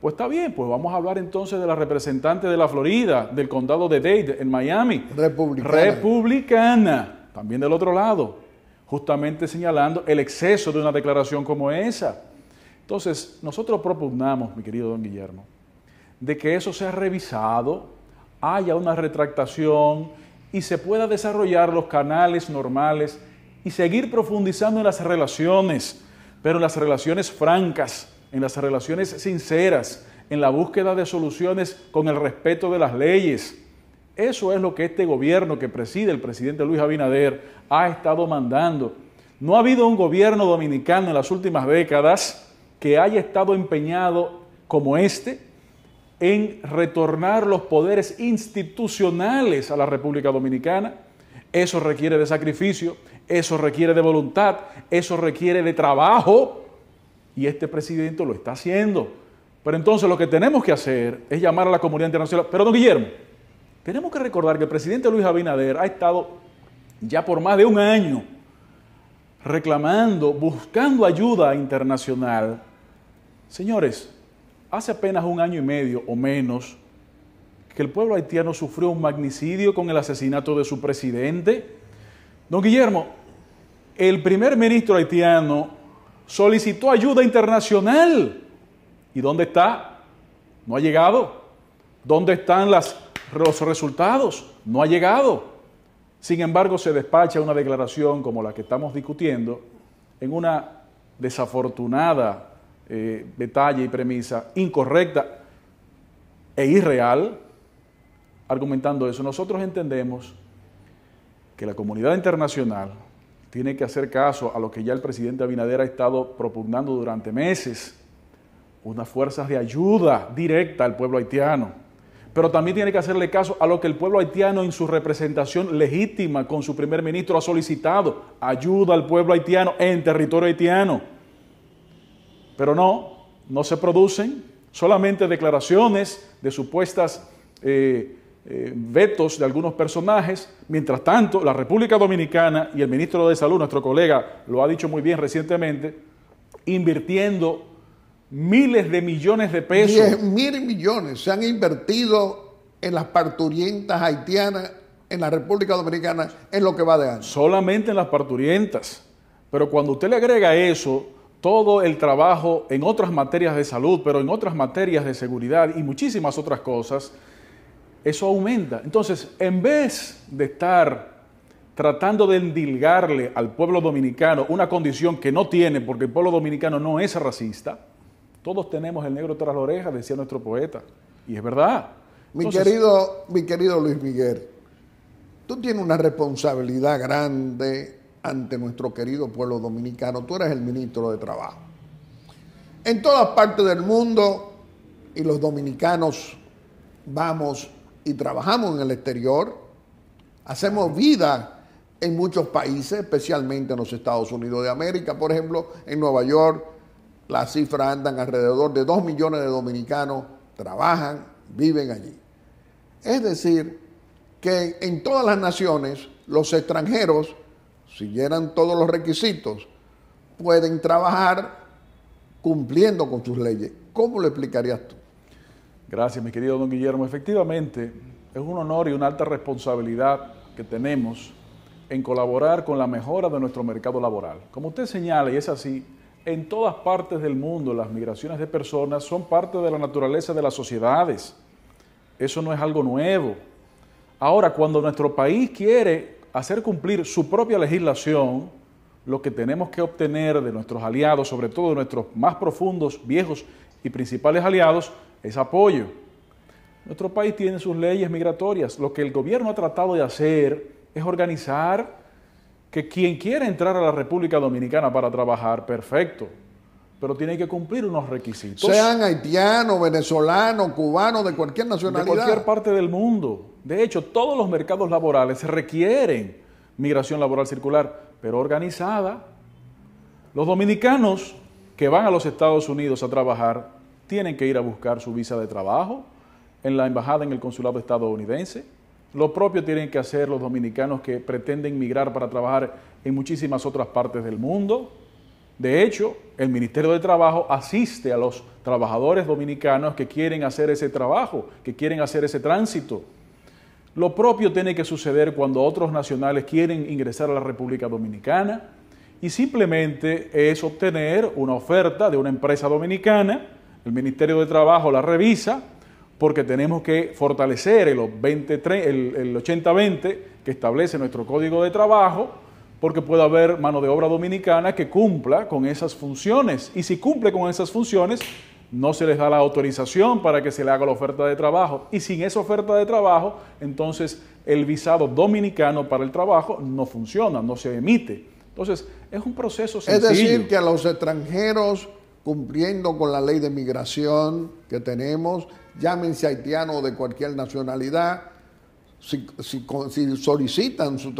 C: pues está bien, pues vamos a hablar entonces de la representante de la Florida, del condado de Dade, en Miami. Republicana. Republicana, también del otro lado justamente señalando el exceso de una declaración como esa. Entonces, nosotros propugnamos, mi querido don Guillermo, de que eso sea revisado, haya una retractación y se pueda desarrollar los canales normales y seguir profundizando en las relaciones, pero en las relaciones francas, en las relaciones sinceras, en la búsqueda de soluciones con el respeto de las leyes eso es lo que este gobierno que preside el presidente Luis Abinader ha estado mandando. No ha habido un gobierno dominicano en las últimas décadas que haya estado empeñado como este en retornar los poderes institucionales a la República Dominicana. Eso requiere de sacrificio, eso requiere de voluntad, eso requiere de trabajo y este presidente lo está haciendo. Pero entonces lo que tenemos que hacer es llamar a la comunidad internacional. Pero don Guillermo, tenemos que recordar que el presidente Luis Abinader ha estado ya por más de un año reclamando, buscando ayuda internacional. Señores, hace apenas un año y medio o menos que el pueblo haitiano sufrió un magnicidio con el asesinato de su presidente. Don Guillermo, el primer ministro haitiano solicitó ayuda internacional. ¿Y dónde está? No ha llegado. ¿Dónde están las los resultados. No ha llegado. Sin embargo, se despacha una declaración como la que estamos discutiendo en una desafortunada eh, detalle y premisa incorrecta e irreal, argumentando eso. Nosotros entendemos que la comunidad internacional tiene que hacer caso a lo que ya el presidente Abinader ha estado propugnando durante meses, unas fuerzas de ayuda directa al pueblo haitiano pero también tiene que hacerle caso a lo que el pueblo haitiano en su representación legítima con su primer ministro ha solicitado, ayuda al pueblo haitiano en territorio haitiano. Pero no, no se producen solamente declaraciones de supuestas eh, eh, vetos de algunos personajes. Mientras tanto, la República Dominicana y el ministro de Salud, nuestro colega, lo ha dicho muy bien recientemente, invirtiendo
A: miles de millones de pesos. Diez mil millones se han invertido en las parturientas haitianas en la República Dominicana en lo que va de año. Solamente
C: en las parturientas. Pero cuando usted le agrega eso, todo el trabajo en otras materias de salud, pero en otras materias de seguridad y muchísimas otras cosas, eso aumenta. Entonces, en vez de estar tratando de endilgarle al pueblo dominicano una condición que no tiene, porque el pueblo dominicano no es racista, todos tenemos el negro tras la oreja, decía nuestro poeta. Y es verdad. Mi, querido,
A: mi querido Luis Miguel, tú tienes una responsabilidad grande ante nuestro querido pueblo dominicano. Tú eres el ministro de Trabajo. En todas partes del mundo, y los dominicanos vamos y trabajamos en el exterior, hacemos vida en muchos países, especialmente en los Estados Unidos de América, por ejemplo, en Nueva York, las cifras andan alrededor de 2 millones de dominicanos trabajan, viven allí. Es decir, que en todas las naciones los extranjeros, si llenan todos los requisitos, pueden trabajar cumpliendo con sus leyes. ¿Cómo lo explicarías tú?
C: Gracias, mi querido don Guillermo. Efectivamente, es un honor y una alta responsabilidad que tenemos en colaborar con la mejora de nuestro mercado laboral. Como usted señala, y es así, en todas partes del mundo. Las migraciones de personas son parte de la naturaleza de las sociedades. Eso no es algo nuevo. Ahora, cuando nuestro país quiere hacer cumplir su propia legislación, lo que tenemos que obtener de nuestros aliados, sobre todo de nuestros más profundos, viejos y principales aliados, es apoyo. Nuestro país tiene sus leyes migratorias. Lo que el gobierno ha tratado de hacer es organizar que quien quiera entrar a la República Dominicana para trabajar, perfecto, pero tiene que cumplir
A: unos requisitos. Sean haitiano, venezolano, cubano, de cualquier nacionalidad. De cualquier
C: parte del mundo. De hecho, todos los mercados laborales requieren migración laboral circular, pero organizada. Los dominicanos que van a los Estados Unidos a trabajar tienen que ir a buscar su visa de trabajo en la embajada, en el consulado estadounidense lo propio tienen que hacer los dominicanos que pretenden migrar para trabajar en muchísimas otras partes del mundo. De hecho, el Ministerio de Trabajo asiste a los trabajadores dominicanos que quieren hacer ese trabajo, que quieren hacer ese tránsito. Lo propio tiene que suceder cuando otros nacionales quieren ingresar a la República Dominicana y simplemente es obtener una oferta de una empresa dominicana, el Ministerio de Trabajo la revisa, porque tenemos que fortalecer el 80-20 que establece nuestro código de trabajo, porque puede haber mano de obra dominicana que cumpla con esas funciones. Y si cumple con esas funciones, no se les da la autorización para que se le haga la oferta de trabajo. Y sin esa oferta de trabajo, entonces el visado dominicano para el trabajo no funciona, no se emite. Entonces, es un proceso sencillo. Es decir, que
A: a los extranjeros, cumpliendo con la ley de migración que tenemos, llámense haitianos de cualquier nacionalidad, si, solicitan su,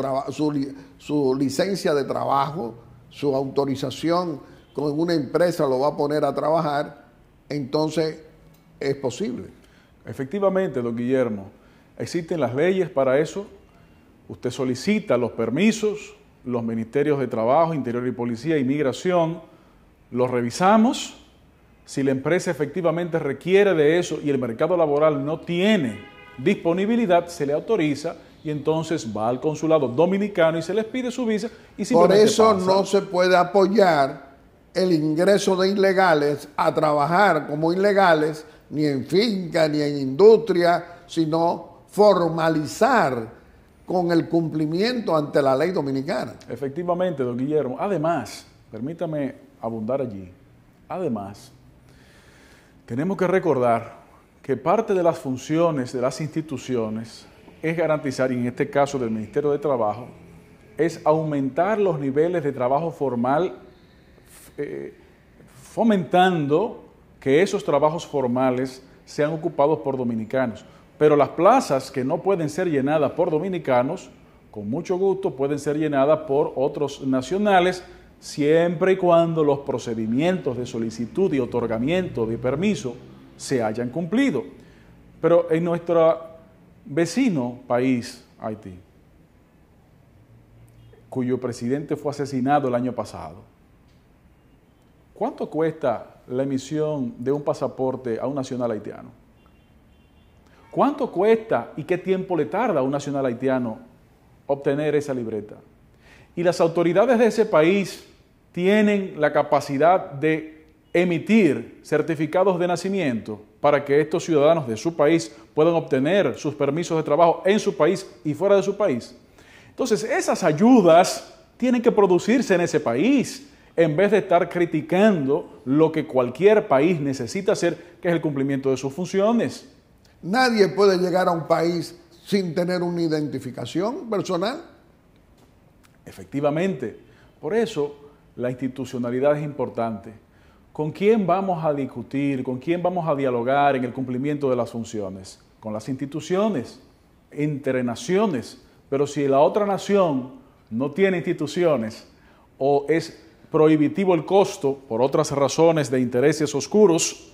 A: su licencia de trabajo, su autorización con una empresa lo va a poner a trabajar, entonces es posible. Efectivamente, don Guillermo,
C: existen las leyes para eso. Usted solicita los permisos, los ministerios de Trabajo, Interior y Policía, Inmigración, los revisamos si la empresa efectivamente requiere de eso y el mercado laboral no tiene disponibilidad, se le autoriza y entonces va al consulado dominicano y se les pide su visa
A: y Por eso no se puede apoyar el ingreso de ilegales a trabajar como ilegales, ni en finca, ni en industria, sino formalizar con el cumplimiento ante la ley dominicana. Efectivamente, don Guillermo. Además, permítame abundar allí. Además,
C: tenemos que recordar que parte de las funciones de las instituciones es garantizar, y en este caso del Ministerio de Trabajo, es aumentar los niveles de trabajo formal, eh, fomentando que esos trabajos formales sean ocupados por dominicanos. Pero las plazas que no pueden ser llenadas por dominicanos, con mucho gusto pueden ser llenadas por otros nacionales siempre y cuando los procedimientos de solicitud y otorgamiento de permiso se hayan cumplido. Pero en nuestro vecino país, Haití, cuyo presidente fue asesinado el año pasado, ¿cuánto cuesta la emisión de un pasaporte a un nacional haitiano? ¿Cuánto cuesta y qué tiempo le tarda a un nacional haitiano obtener esa libreta? y las autoridades de ese país tienen la capacidad de emitir certificados de nacimiento para que estos ciudadanos de su país puedan obtener sus permisos de trabajo en su país y fuera de su país. Entonces, esas ayudas tienen que producirse en ese país en vez de estar criticando lo que cualquier
A: país necesita hacer, que es el cumplimiento de sus funciones. Nadie puede llegar a un país sin tener una identificación personal. Efectivamente,
C: por eso la institucionalidad es importante. ¿Con quién vamos a discutir? ¿Con quién vamos a dialogar en el cumplimiento de las funciones? Con las instituciones, entre naciones. Pero si la otra nación no tiene instituciones o es prohibitivo el costo por otras razones de intereses oscuros,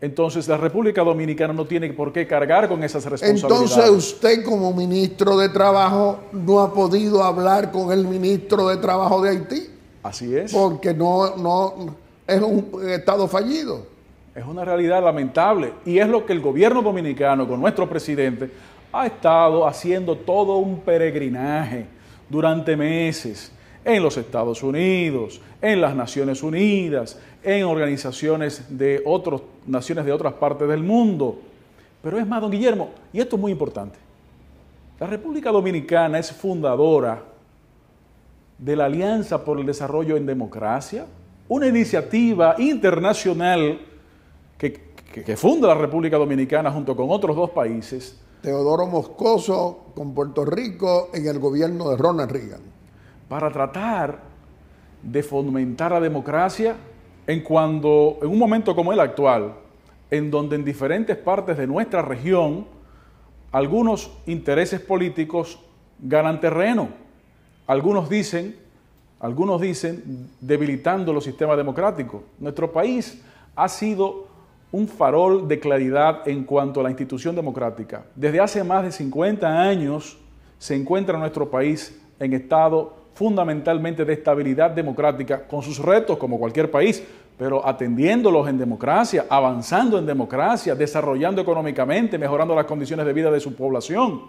C: entonces la República Dominicana no tiene por qué cargar con esas responsabilidades. Entonces
A: usted como ministro de Trabajo no ha podido hablar con el ministro de Trabajo de Haití. Así es. Porque no, no es un estado fallido.
C: Es una realidad lamentable y es lo que el gobierno dominicano con nuestro presidente ha estado haciendo todo un peregrinaje durante meses en los Estados Unidos, en las Naciones Unidas, en organizaciones de otras naciones de otras partes del mundo. Pero es más, don Guillermo, y esto es muy importante, la República Dominicana es fundadora de la Alianza por el Desarrollo en Democracia, una iniciativa internacional que, que funda la República Dominicana junto con otros dos países Teodoro
A: Moscoso con Puerto Rico en el gobierno de Ronald Reagan
C: para tratar de fomentar la democracia en cuando, en un momento como el actual, en donde en diferentes partes de nuestra región algunos intereses políticos ganan terreno. Algunos dicen, algunos dicen debilitando los sistemas democráticos. Nuestro país ha sido un farol de claridad en cuanto a la institución democrática. Desde hace más de 50 años se encuentra nuestro país en estado fundamentalmente de estabilidad democrática, con sus retos como cualquier país, pero atendiéndolos en democracia, avanzando en democracia, desarrollando económicamente, mejorando las condiciones de vida de su
A: población.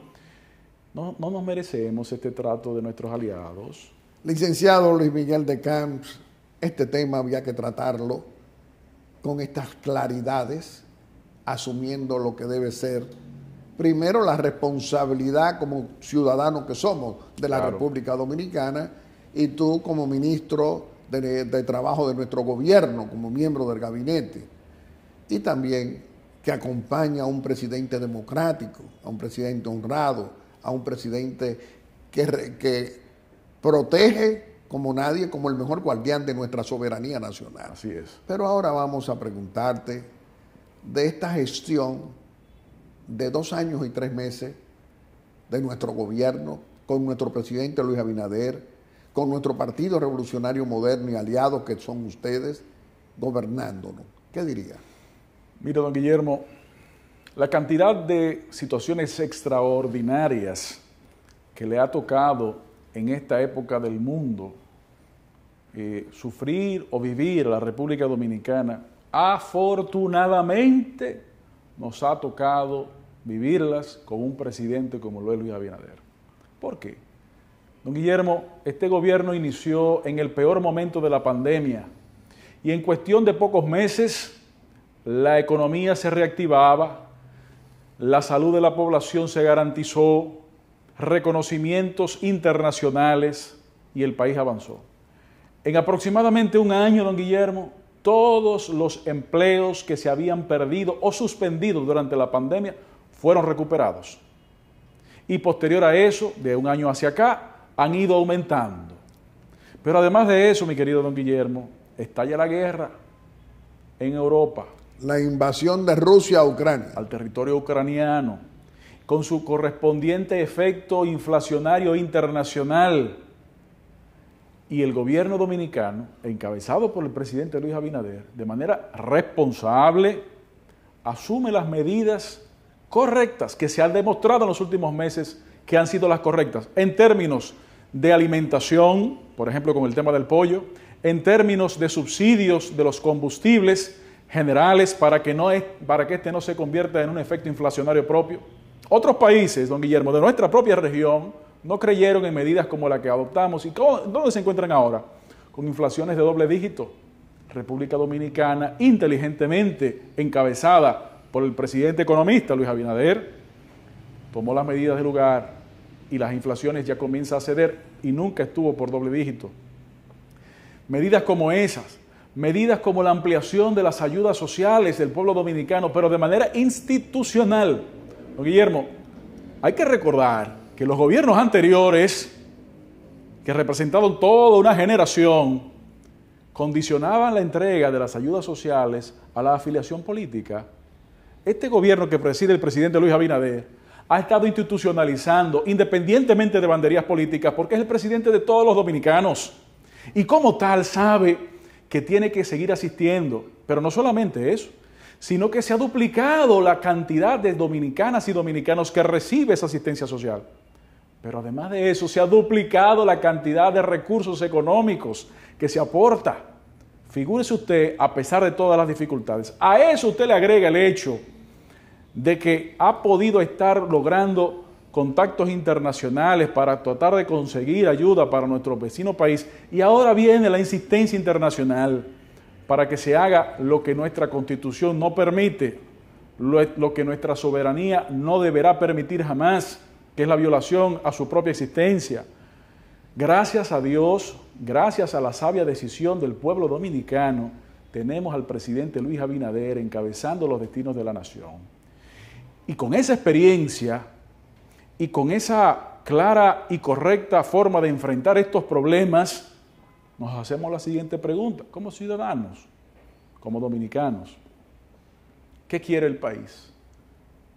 A: No, nos merecemos este trato de nuestros aliados. Licenciado Luis Miguel de Camps, este tema había que tratarlo con estas claridades, asumiendo lo que debe ser primero la responsabilidad como ciudadanos que somos de la República Dominicana y tú como ministro de, trabajo de nuestro gobierno, como miembro del gabinete, y también que acompaña a un presidente democrático, a un presidente honrado, a un presidente que, que protege como nadie, como el mejor guardián de nuestra soberanía nacional. Así es. Pero ahora vamos a preguntarte de esta gestión de dos años y tres meses de nuestro gobierno, con nuestro presidente Luis Abinader, con nuestro Partido Revolucionario Moderno y aliado que son ustedes, gobernándonos. ¿Qué diría? Mira, don Guillermo,
C: la cantidad de situaciones extraordinarias que le ha tocado en esta época del mundo eh, sufrir o vivir la República Dominicana, afortunadamente nos ha tocado vivirlas con un presidente como lo es Luis Abinader. ¿Por qué? Don Guillermo, este gobierno inició en el peor momento de la pandemia y en cuestión de pocos meses la economía se reactivaba, la salud de la población se garantizó, reconocimientos internacionales y el país avanzó. En aproximadamente un año, don Guillermo, todos los empleos que se habían perdido o suspendido durante la pandemia fueron recuperados. Y posterior a eso, de un año hacia acá, han ido aumentando. Pero además de eso, mi querido don Guillermo, estalla la guerra en Europa. La invasión de Rusia a Ucrania. Al territorio ucraniano, con su correspondiente efecto inflacionario internacional. Y el gobierno dominicano, encabezado por el presidente Luis Abinader, de manera responsable, asume las medidas correctas, que se han demostrado en los últimos meses que han sido las correctas, en términos de alimentación, por ejemplo, con el tema del pollo, en términos de subsidios de los combustibles generales para que, no para que este no se convierta en un efecto inflacionario propio. Otros países, don Guillermo, de nuestra propia región, no creyeron en medidas como la que adoptamos. ¿Y dónde se encuentran ahora? Con inflaciones de doble dígito. República Dominicana, inteligentemente encabezada por el presidente economista Luis Abinader, tomó las medidas de lugar y las inflaciones ya comienzan a ceder y nunca estuvo por doble dígito. Medidas como esas, medidas como la ampliación de las ayudas sociales del pueblo dominicano, pero de manera institucional. Don Guillermo, hay que recordar que los gobiernos anteriores, que representaron toda una generación, condicionaban la entrega de las ayudas sociales a la afiliación política este gobierno que preside el presidente Luis Abinader ha estado institucionalizando, independientemente de banderías políticas, porque es el presidente de todos los dominicanos. Y como tal sabe que tiene que seguir asistiendo. Pero no solamente eso, sino que se ha duplicado la cantidad de dominicanas y dominicanos que recibe esa asistencia social. Pero además de eso, se ha duplicado la cantidad de recursos económicos que se aporta. Figúrese usted, a pesar de todas las dificultades. A eso usted le agrega el hecho de que ha podido estar logrando contactos internacionales para tratar de conseguir ayuda para nuestro vecino país. Y ahora viene la insistencia internacional para que se haga lo que nuestra constitución no permite, lo, que nuestra soberanía no deberá permitir jamás, que es la violación a su propia existencia. Gracias a Dios, gracias a la sabia decisión del pueblo dominicano, tenemos al presidente Luis Abinader encabezando los destinos de la nación. Y con esa experiencia y con esa clara y correcta forma de enfrentar estos problemas, nos hacemos la siguiente pregunta, como ciudadanos, como dominicanos, ¿qué quiere el país?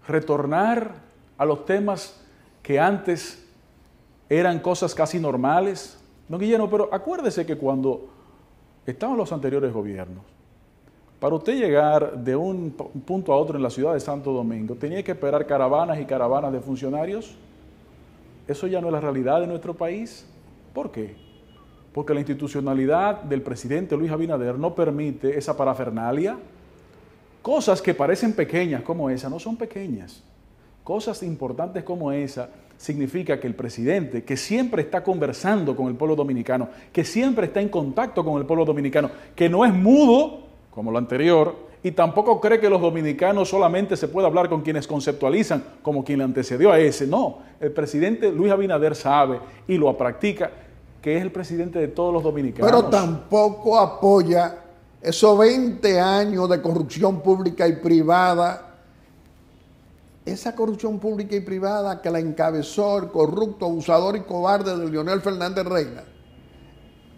C: ¿Retornar a los temas que antes eran cosas casi normales? Don Guillermo, pero acuérdese que cuando estaban los anteriores gobiernos, para usted llegar de un punto a otro en la ciudad de Santo Domingo, tenía que esperar caravanas y caravanas de funcionarios. Eso ya no es la realidad de nuestro país. ¿Por qué? Porque la institucionalidad del presidente Luis Abinader no permite esa parafernalia. Cosas que parecen pequeñas como esa no son pequeñas. Cosas importantes como esa significa que el presidente, que siempre está conversando con el pueblo dominicano, que siempre está en contacto con el pueblo dominicano, que no es mudo como lo anterior, y tampoco cree que los dominicanos solamente se puede hablar con quienes conceptualizan, como quien le antecedió a ese. No, el presidente Luis Abinader sabe y lo practica, que es el presidente de
A: todos los dominicanos. Pero tampoco apoya esos 20 años de corrupción pública y privada. Esa corrupción pública y privada que la encabezó el corrupto, abusador y cobarde de Leonel Fernández Reina,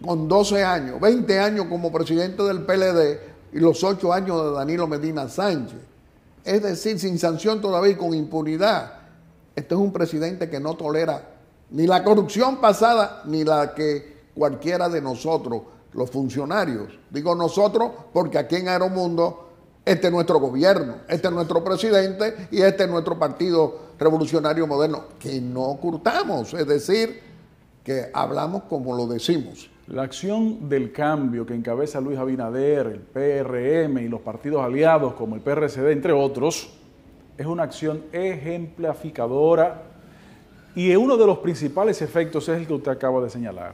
A: con 12 años, 20 años como presidente del PLD, y los ocho años de Danilo Medina Sánchez. Es decir, sin sanción todavía y con impunidad. Este es un presidente que no tolera ni la corrupción pasada ni la que cualquiera de nosotros, los funcionarios. Digo nosotros porque aquí en Aeromundo este es nuestro gobierno, este es nuestro presidente y este es nuestro partido revolucionario moderno, que no ocultamos, es decir, que hablamos como lo decimos.
C: La acción del cambio que encabeza Luis Abinader, el PRM y los partidos aliados como el PRCD, entre otros, es una acción ejemplificadora y uno de los principales efectos es el que usted acaba de señalar.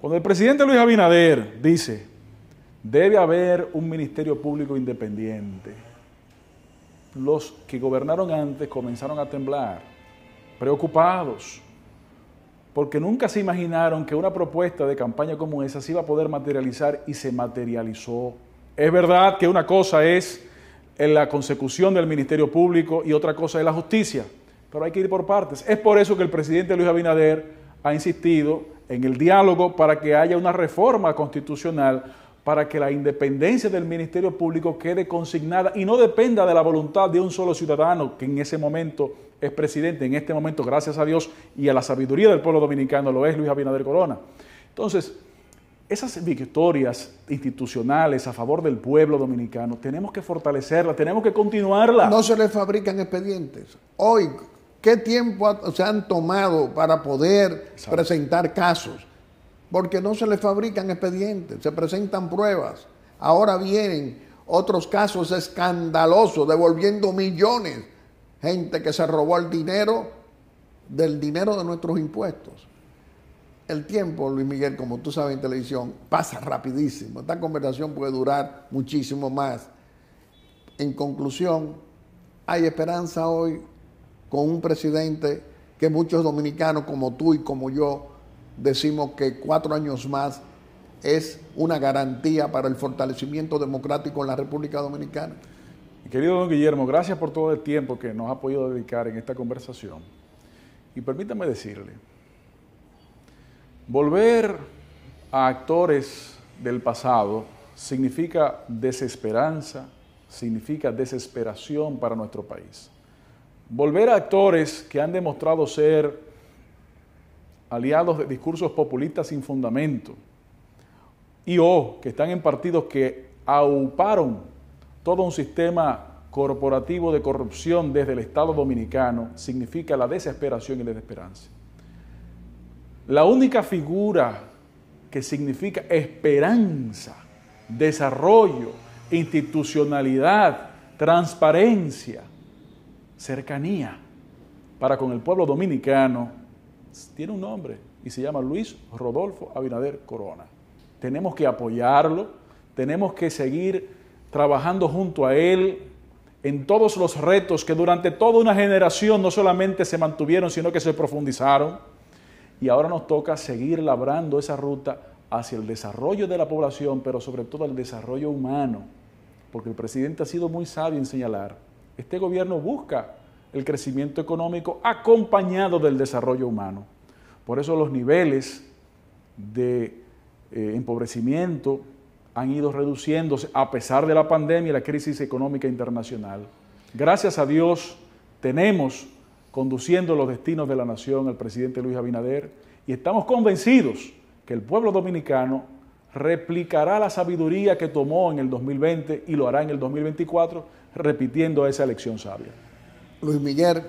C: Cuando el presidente Luis Abinader dice, debe haber un ministerio público independiente, los que gobernaron antes comenzaron a temblar, preocupados porque nunca se imaginaron que una propuesta de campaña como esa se iba a poder materializar y se materializó. Es verdad que una cosa es eh, la consecución del Ministerio Público y otra cosa es la justicia, pero hay que ir por partes. Es por eso que el presidente Luis Abinader ha insistido en el diálogo para que haya una reforma constitucional para que la independencia del Ministerio Público quede consignada y no dependa de la voluntad de un solo ciudadano que en ese momento es presidente en este momento, gracias a Dios y a la sabiduría del pueblo dominicano, lo es Luis Abinader Corona. Entonces, esas victorias institucionales a favor del pueblo dominicano, tenemos que
A: fortalecerlas, tenemos que continuarlas. No se le fabrican expedientes. Hoy, ¿qué tiempo se han tomado para poder presentar casos? Porque no se le fabrican expedientes, se presentan pruebas. Ahora vienen otros casos escandalosos, devolviendo millones gente que se robó el dinero del dinero de nuestros impuestos. El tiempo, Luis Miguel, como tú sabes en televisión, pasa rapidísimo. Esta conversación puede durar muchísimo más. En conclusión, hay esperanza hoy con un presidente que muchos dominicanos como tú y como yo decimos que cuatro años más es una garantía para el fortalecimiento democrático en la República Dominicana querido don Guillermo, gracias por todo el tiempo que nos ha podido dedicar en esta conversación.
C: Y permítame decirle, volver a actores del pasado significa desesperanza, significa desesperación para nuestro país. Volver a actores que han demostrado ser aliados de discursos populistas sin fundamento y o que están en partidos que auparon todo un sistema corporativo de corrupción desde el Estado dominicano significa la desesperación y la desesperanza. La única figura que significa esperanza, desarrollo, institucionalidad, transparencia, cercanía para con el pueblo dominicano, tiene un nombre y se llama Luis Rodolfo Abinader Corona. Tenemos que apoyarlo, tenemos que seguir trabajando junto a Él en todos los retos que durante toda una generación no solamente se mantuvieron, sino que se profundizaron. Y ahora nos toca seguir labrando esa ruta hacia el desarrollo de la población, pero sobre todo el desarrollo humano, porque el presidente ha sido muy sabio en señalar, este gobierno busca el crecimiento económico acompañado del desarrollo humano. Por eso los niveles de eh, empobrecimiento, han ido reduciéndose a pesar de la pandemia y la crisis económica internacional. Gracias a Dios tenemos conduciendo los destinos de la nación al presidente Luis Abinader y estamos convencidos que el pueblo dominicano replicará la sabiduría que tomó en el 2020 y lo hará en el
A: 2024 repitiendo esa elección sabia. Luis Miguel,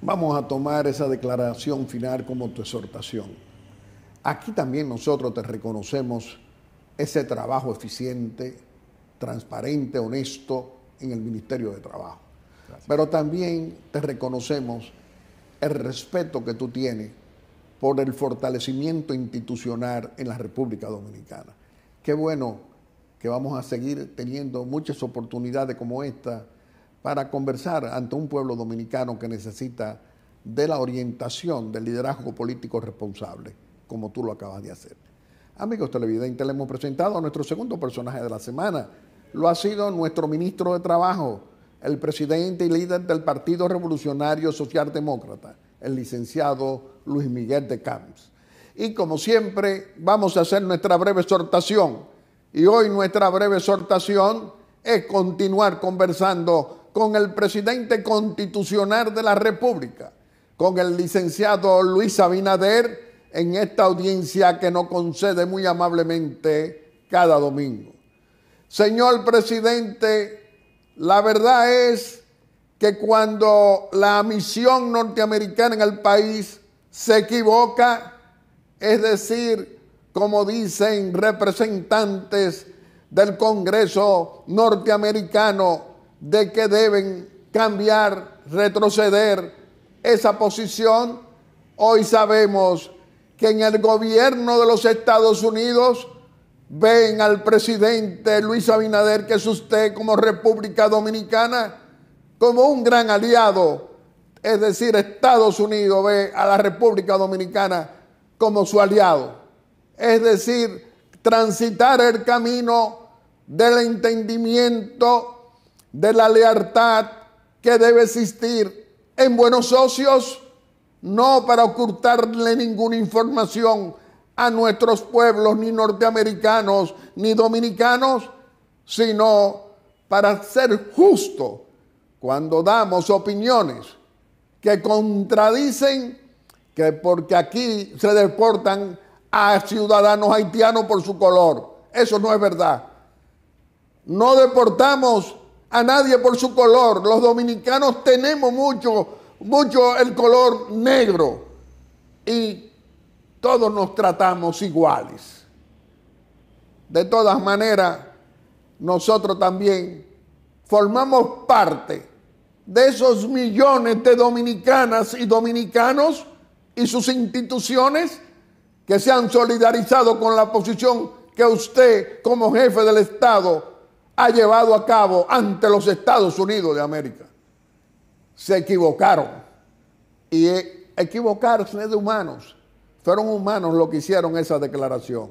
A: vamos a tomar esa declaración final como tu exhortación. Aquí también nosotros te reconocemos ese trabajo eficiente, transparente, honesto en el Ministerio de Trabajo. Pero también te reconocemos el respeto que tú tienes por el fortalecimiento institucional en la República Dominicana. Qué bueno que vamos a seguir teniendo muchas oportunidades como esta para conversar ante un pueblo dominicano que necesita de la orientación del liderazgo político responsable, como tú lo acabas de hacer. Amigos televidentes, le hemos presentado a nuestro segundo personaje de la semana. Lo ha sido nuestro ministro de Trabajo, el presidente y líder del Partido Revolucionario Socialdemócrata, el licenciado Luis Miguel de Camps. Y como siempre, vamos a hacer nuestra breve exhortación. Y hoy nuestra breve exhortación es continuar conversando con el presidente constitucional de la República, con el licenciado Luis Abinader, en esta audiencia que nos concede muy amablemente cada domingo. Señor presidente, la verdad es que cuando la misión norteamericana en el país se equivoca, es decir, como dicen representantes del Congreso norteamericano, de que deben cambiar, retroceder esa posición, hoy sabemos que en el gobierno de los Estados Unidos ven al presidente Luis Abinader, que es usted como República Dominicana, como un gran aliado. Es decir, Estados Unidos ve a la República Dominicana como su aliado. Es decir, transitar el camino del entendimiento, de la lealtad que debe existir en buenos socios no para ocultarle ninguna información a nuestros pueblos, ni norteamericanos, ni dominicanos, sino para ser justo cuando damos opiniones que contradicen que porque aquí se deportan a ciudadanos haitianos por su color. Eso no es verdad. No deportamos a nadie por su color. Los dominicanos tenemos mucho mucho el color negro y todos nos tratamos iguales. De todas maneras, nosotros también formamos parte de esos millones de dominicanas y dominicanos y sus instituciones que se han solidarizado con la posición que usted como jefe del Estado ha llevado a cabo ante los Estados Unidos de América se equivocaron. Y equivocarse de humanos. Fueron humanos los que hicieron esa declaración.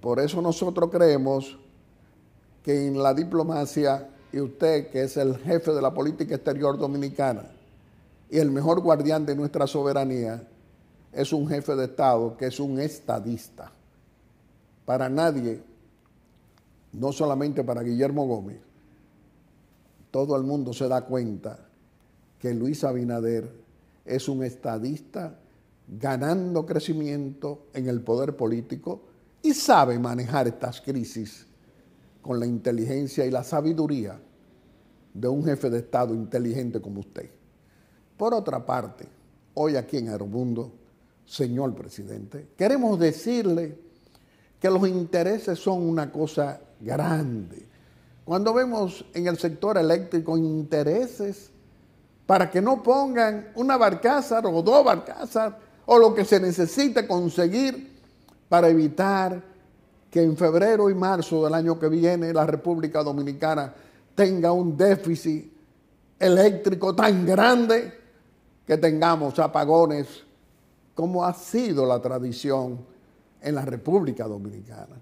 A: Por eso nosotros creemos que en la diplomacia, y usted que es el jefe de la política exterior dominicana y el mejor guardián de nuestra soberanía, es un jefe de Estado que es un estadista. Para nadie, no solamente para Guillermo Gómez, todo el mundo se da cuenta que Luis Abinader es un estadista ganando crecimiento en el poder político y sabe manejar estas crisis con la inteligencia y la sabiduría de un jefe de Estado inteligente como usted. Por otra parte, hoy aquí en Aeromundo, señor presidente, queremos decirle que los intereses son una cosa grande cuando vemos en el sector eléctrico intereses para que no pongan una barcaza o dos barcazas o lo que se necesite conseguir para evitar que en febrero y marzo del año que viene la República Dominicana tenga un déficit eléctrico tan grande que tengamos apagones como ha sido la tradición en la República Dominicana.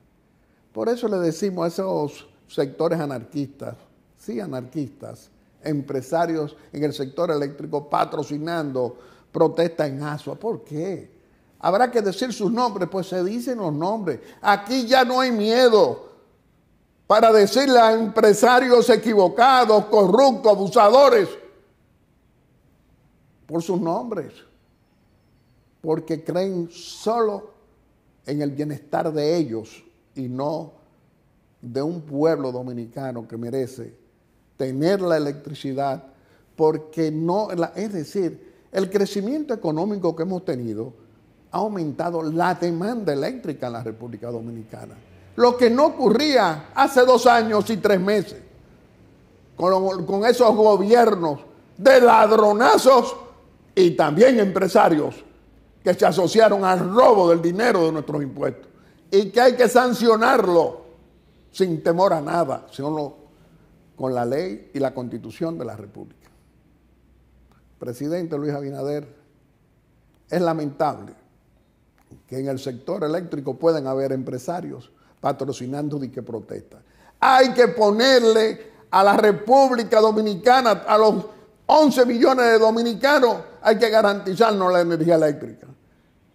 A: Por eso le decimos a esos sectores anarquistas, sí anarquistas, empresarios en el sector eléctrico patrocinando protesta en Asua. ¿Por qué? Habrá que decir sus nombres, pues se dicen los nombres. Aquí ya no hay miedo para decirle a empresarios equivocados, corruptos, abusadores, por sus nombres, porque creen solo en el bienestar de ellos y no de un pueblo dominicano que merece tener la electricidad, porque no, es decir, el crecimiento económico que hemos tenido ha aumentado la demanda eléctrica en la República Dominicana, lo que no ocurría hace dos años y tres meses, con, con esos gobiernos de ladronazos y también empresarios que se asociaron al robo del dinero de nuestros impuestos y que hay que sancionarlo sin temor a nada, sino con la ley y la constitución de la República. Presidente Luis Abinader, es lamentable que en el sector eléctrico puedan haber empresarios patrocinando y que protestan. Hay que ponerle a la República Dominicana, a los 11 millones de dominicanos, hay que garantizarnos la energía eléctrica.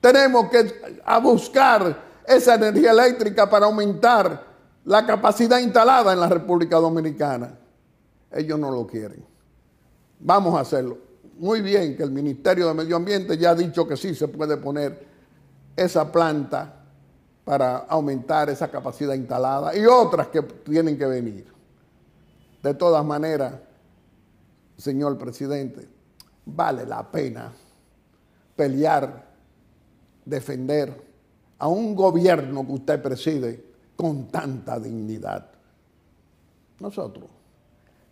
A: Tenemos que buscar esa energía eléctrica para aumentar la capacidad instalada en la República Dominicana. Ellos no lo quieren. Vamos a hacerlo. Muy bien que el Ministerio de Medio Ambiente ya ha dicho que sí se puede poner esa planta para aumentar esa capacidad instalada y otras que tienen que venir. De todas maneras, señor presidente, vale la pena pelear, defender a un gobierno que usted preside con tanta dignidad. Nosotros,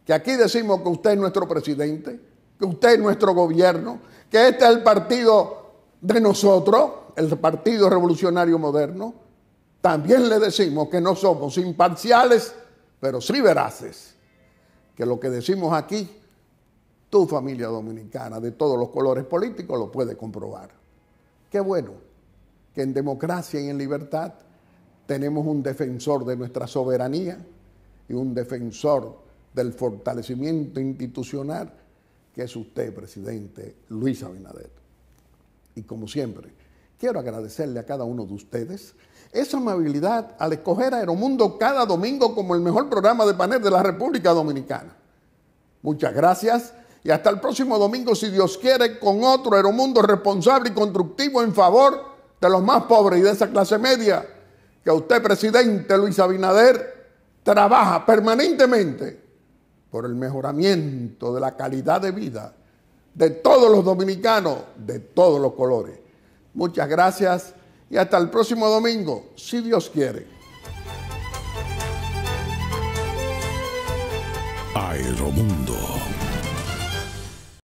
A: que aquí decimos que usted es nuestro presidente, que usted es nuestro gobierno, que este es el partido de nosotros, el Partido Revolucionario Moderno, también le decimos que no somos imparciales, pero sí veraces. Que lo que decimos aquí, tu familia dominicana de todos los colores políticos lo puede comprobar. Qué bueno que en democracia y en libertad tenemos un defensor de nuestra soberanía y un defensor del fortalecimiento institucional, que es usted, presidente Luis Abinader. Y como siempre, quiero agradecerle a cada uno de ustedes esa amabilidad al escoger a Aeromundo cada domingo como el mejor programa de panel de la República Dominicana. Muchas gracias y hasta el próximo domingo, si Dios quiere, con otro Aeromundo responsable y constructivo en favor de los más pobres y de esa clase media que usted, presidente Luis Abinader, trabaja permanentemente por el mejoramiento de la calidad de vida de todos los dominicanos, de todos los colores. Muchas gracias y hasta el próximo domingo, si Dios quiere.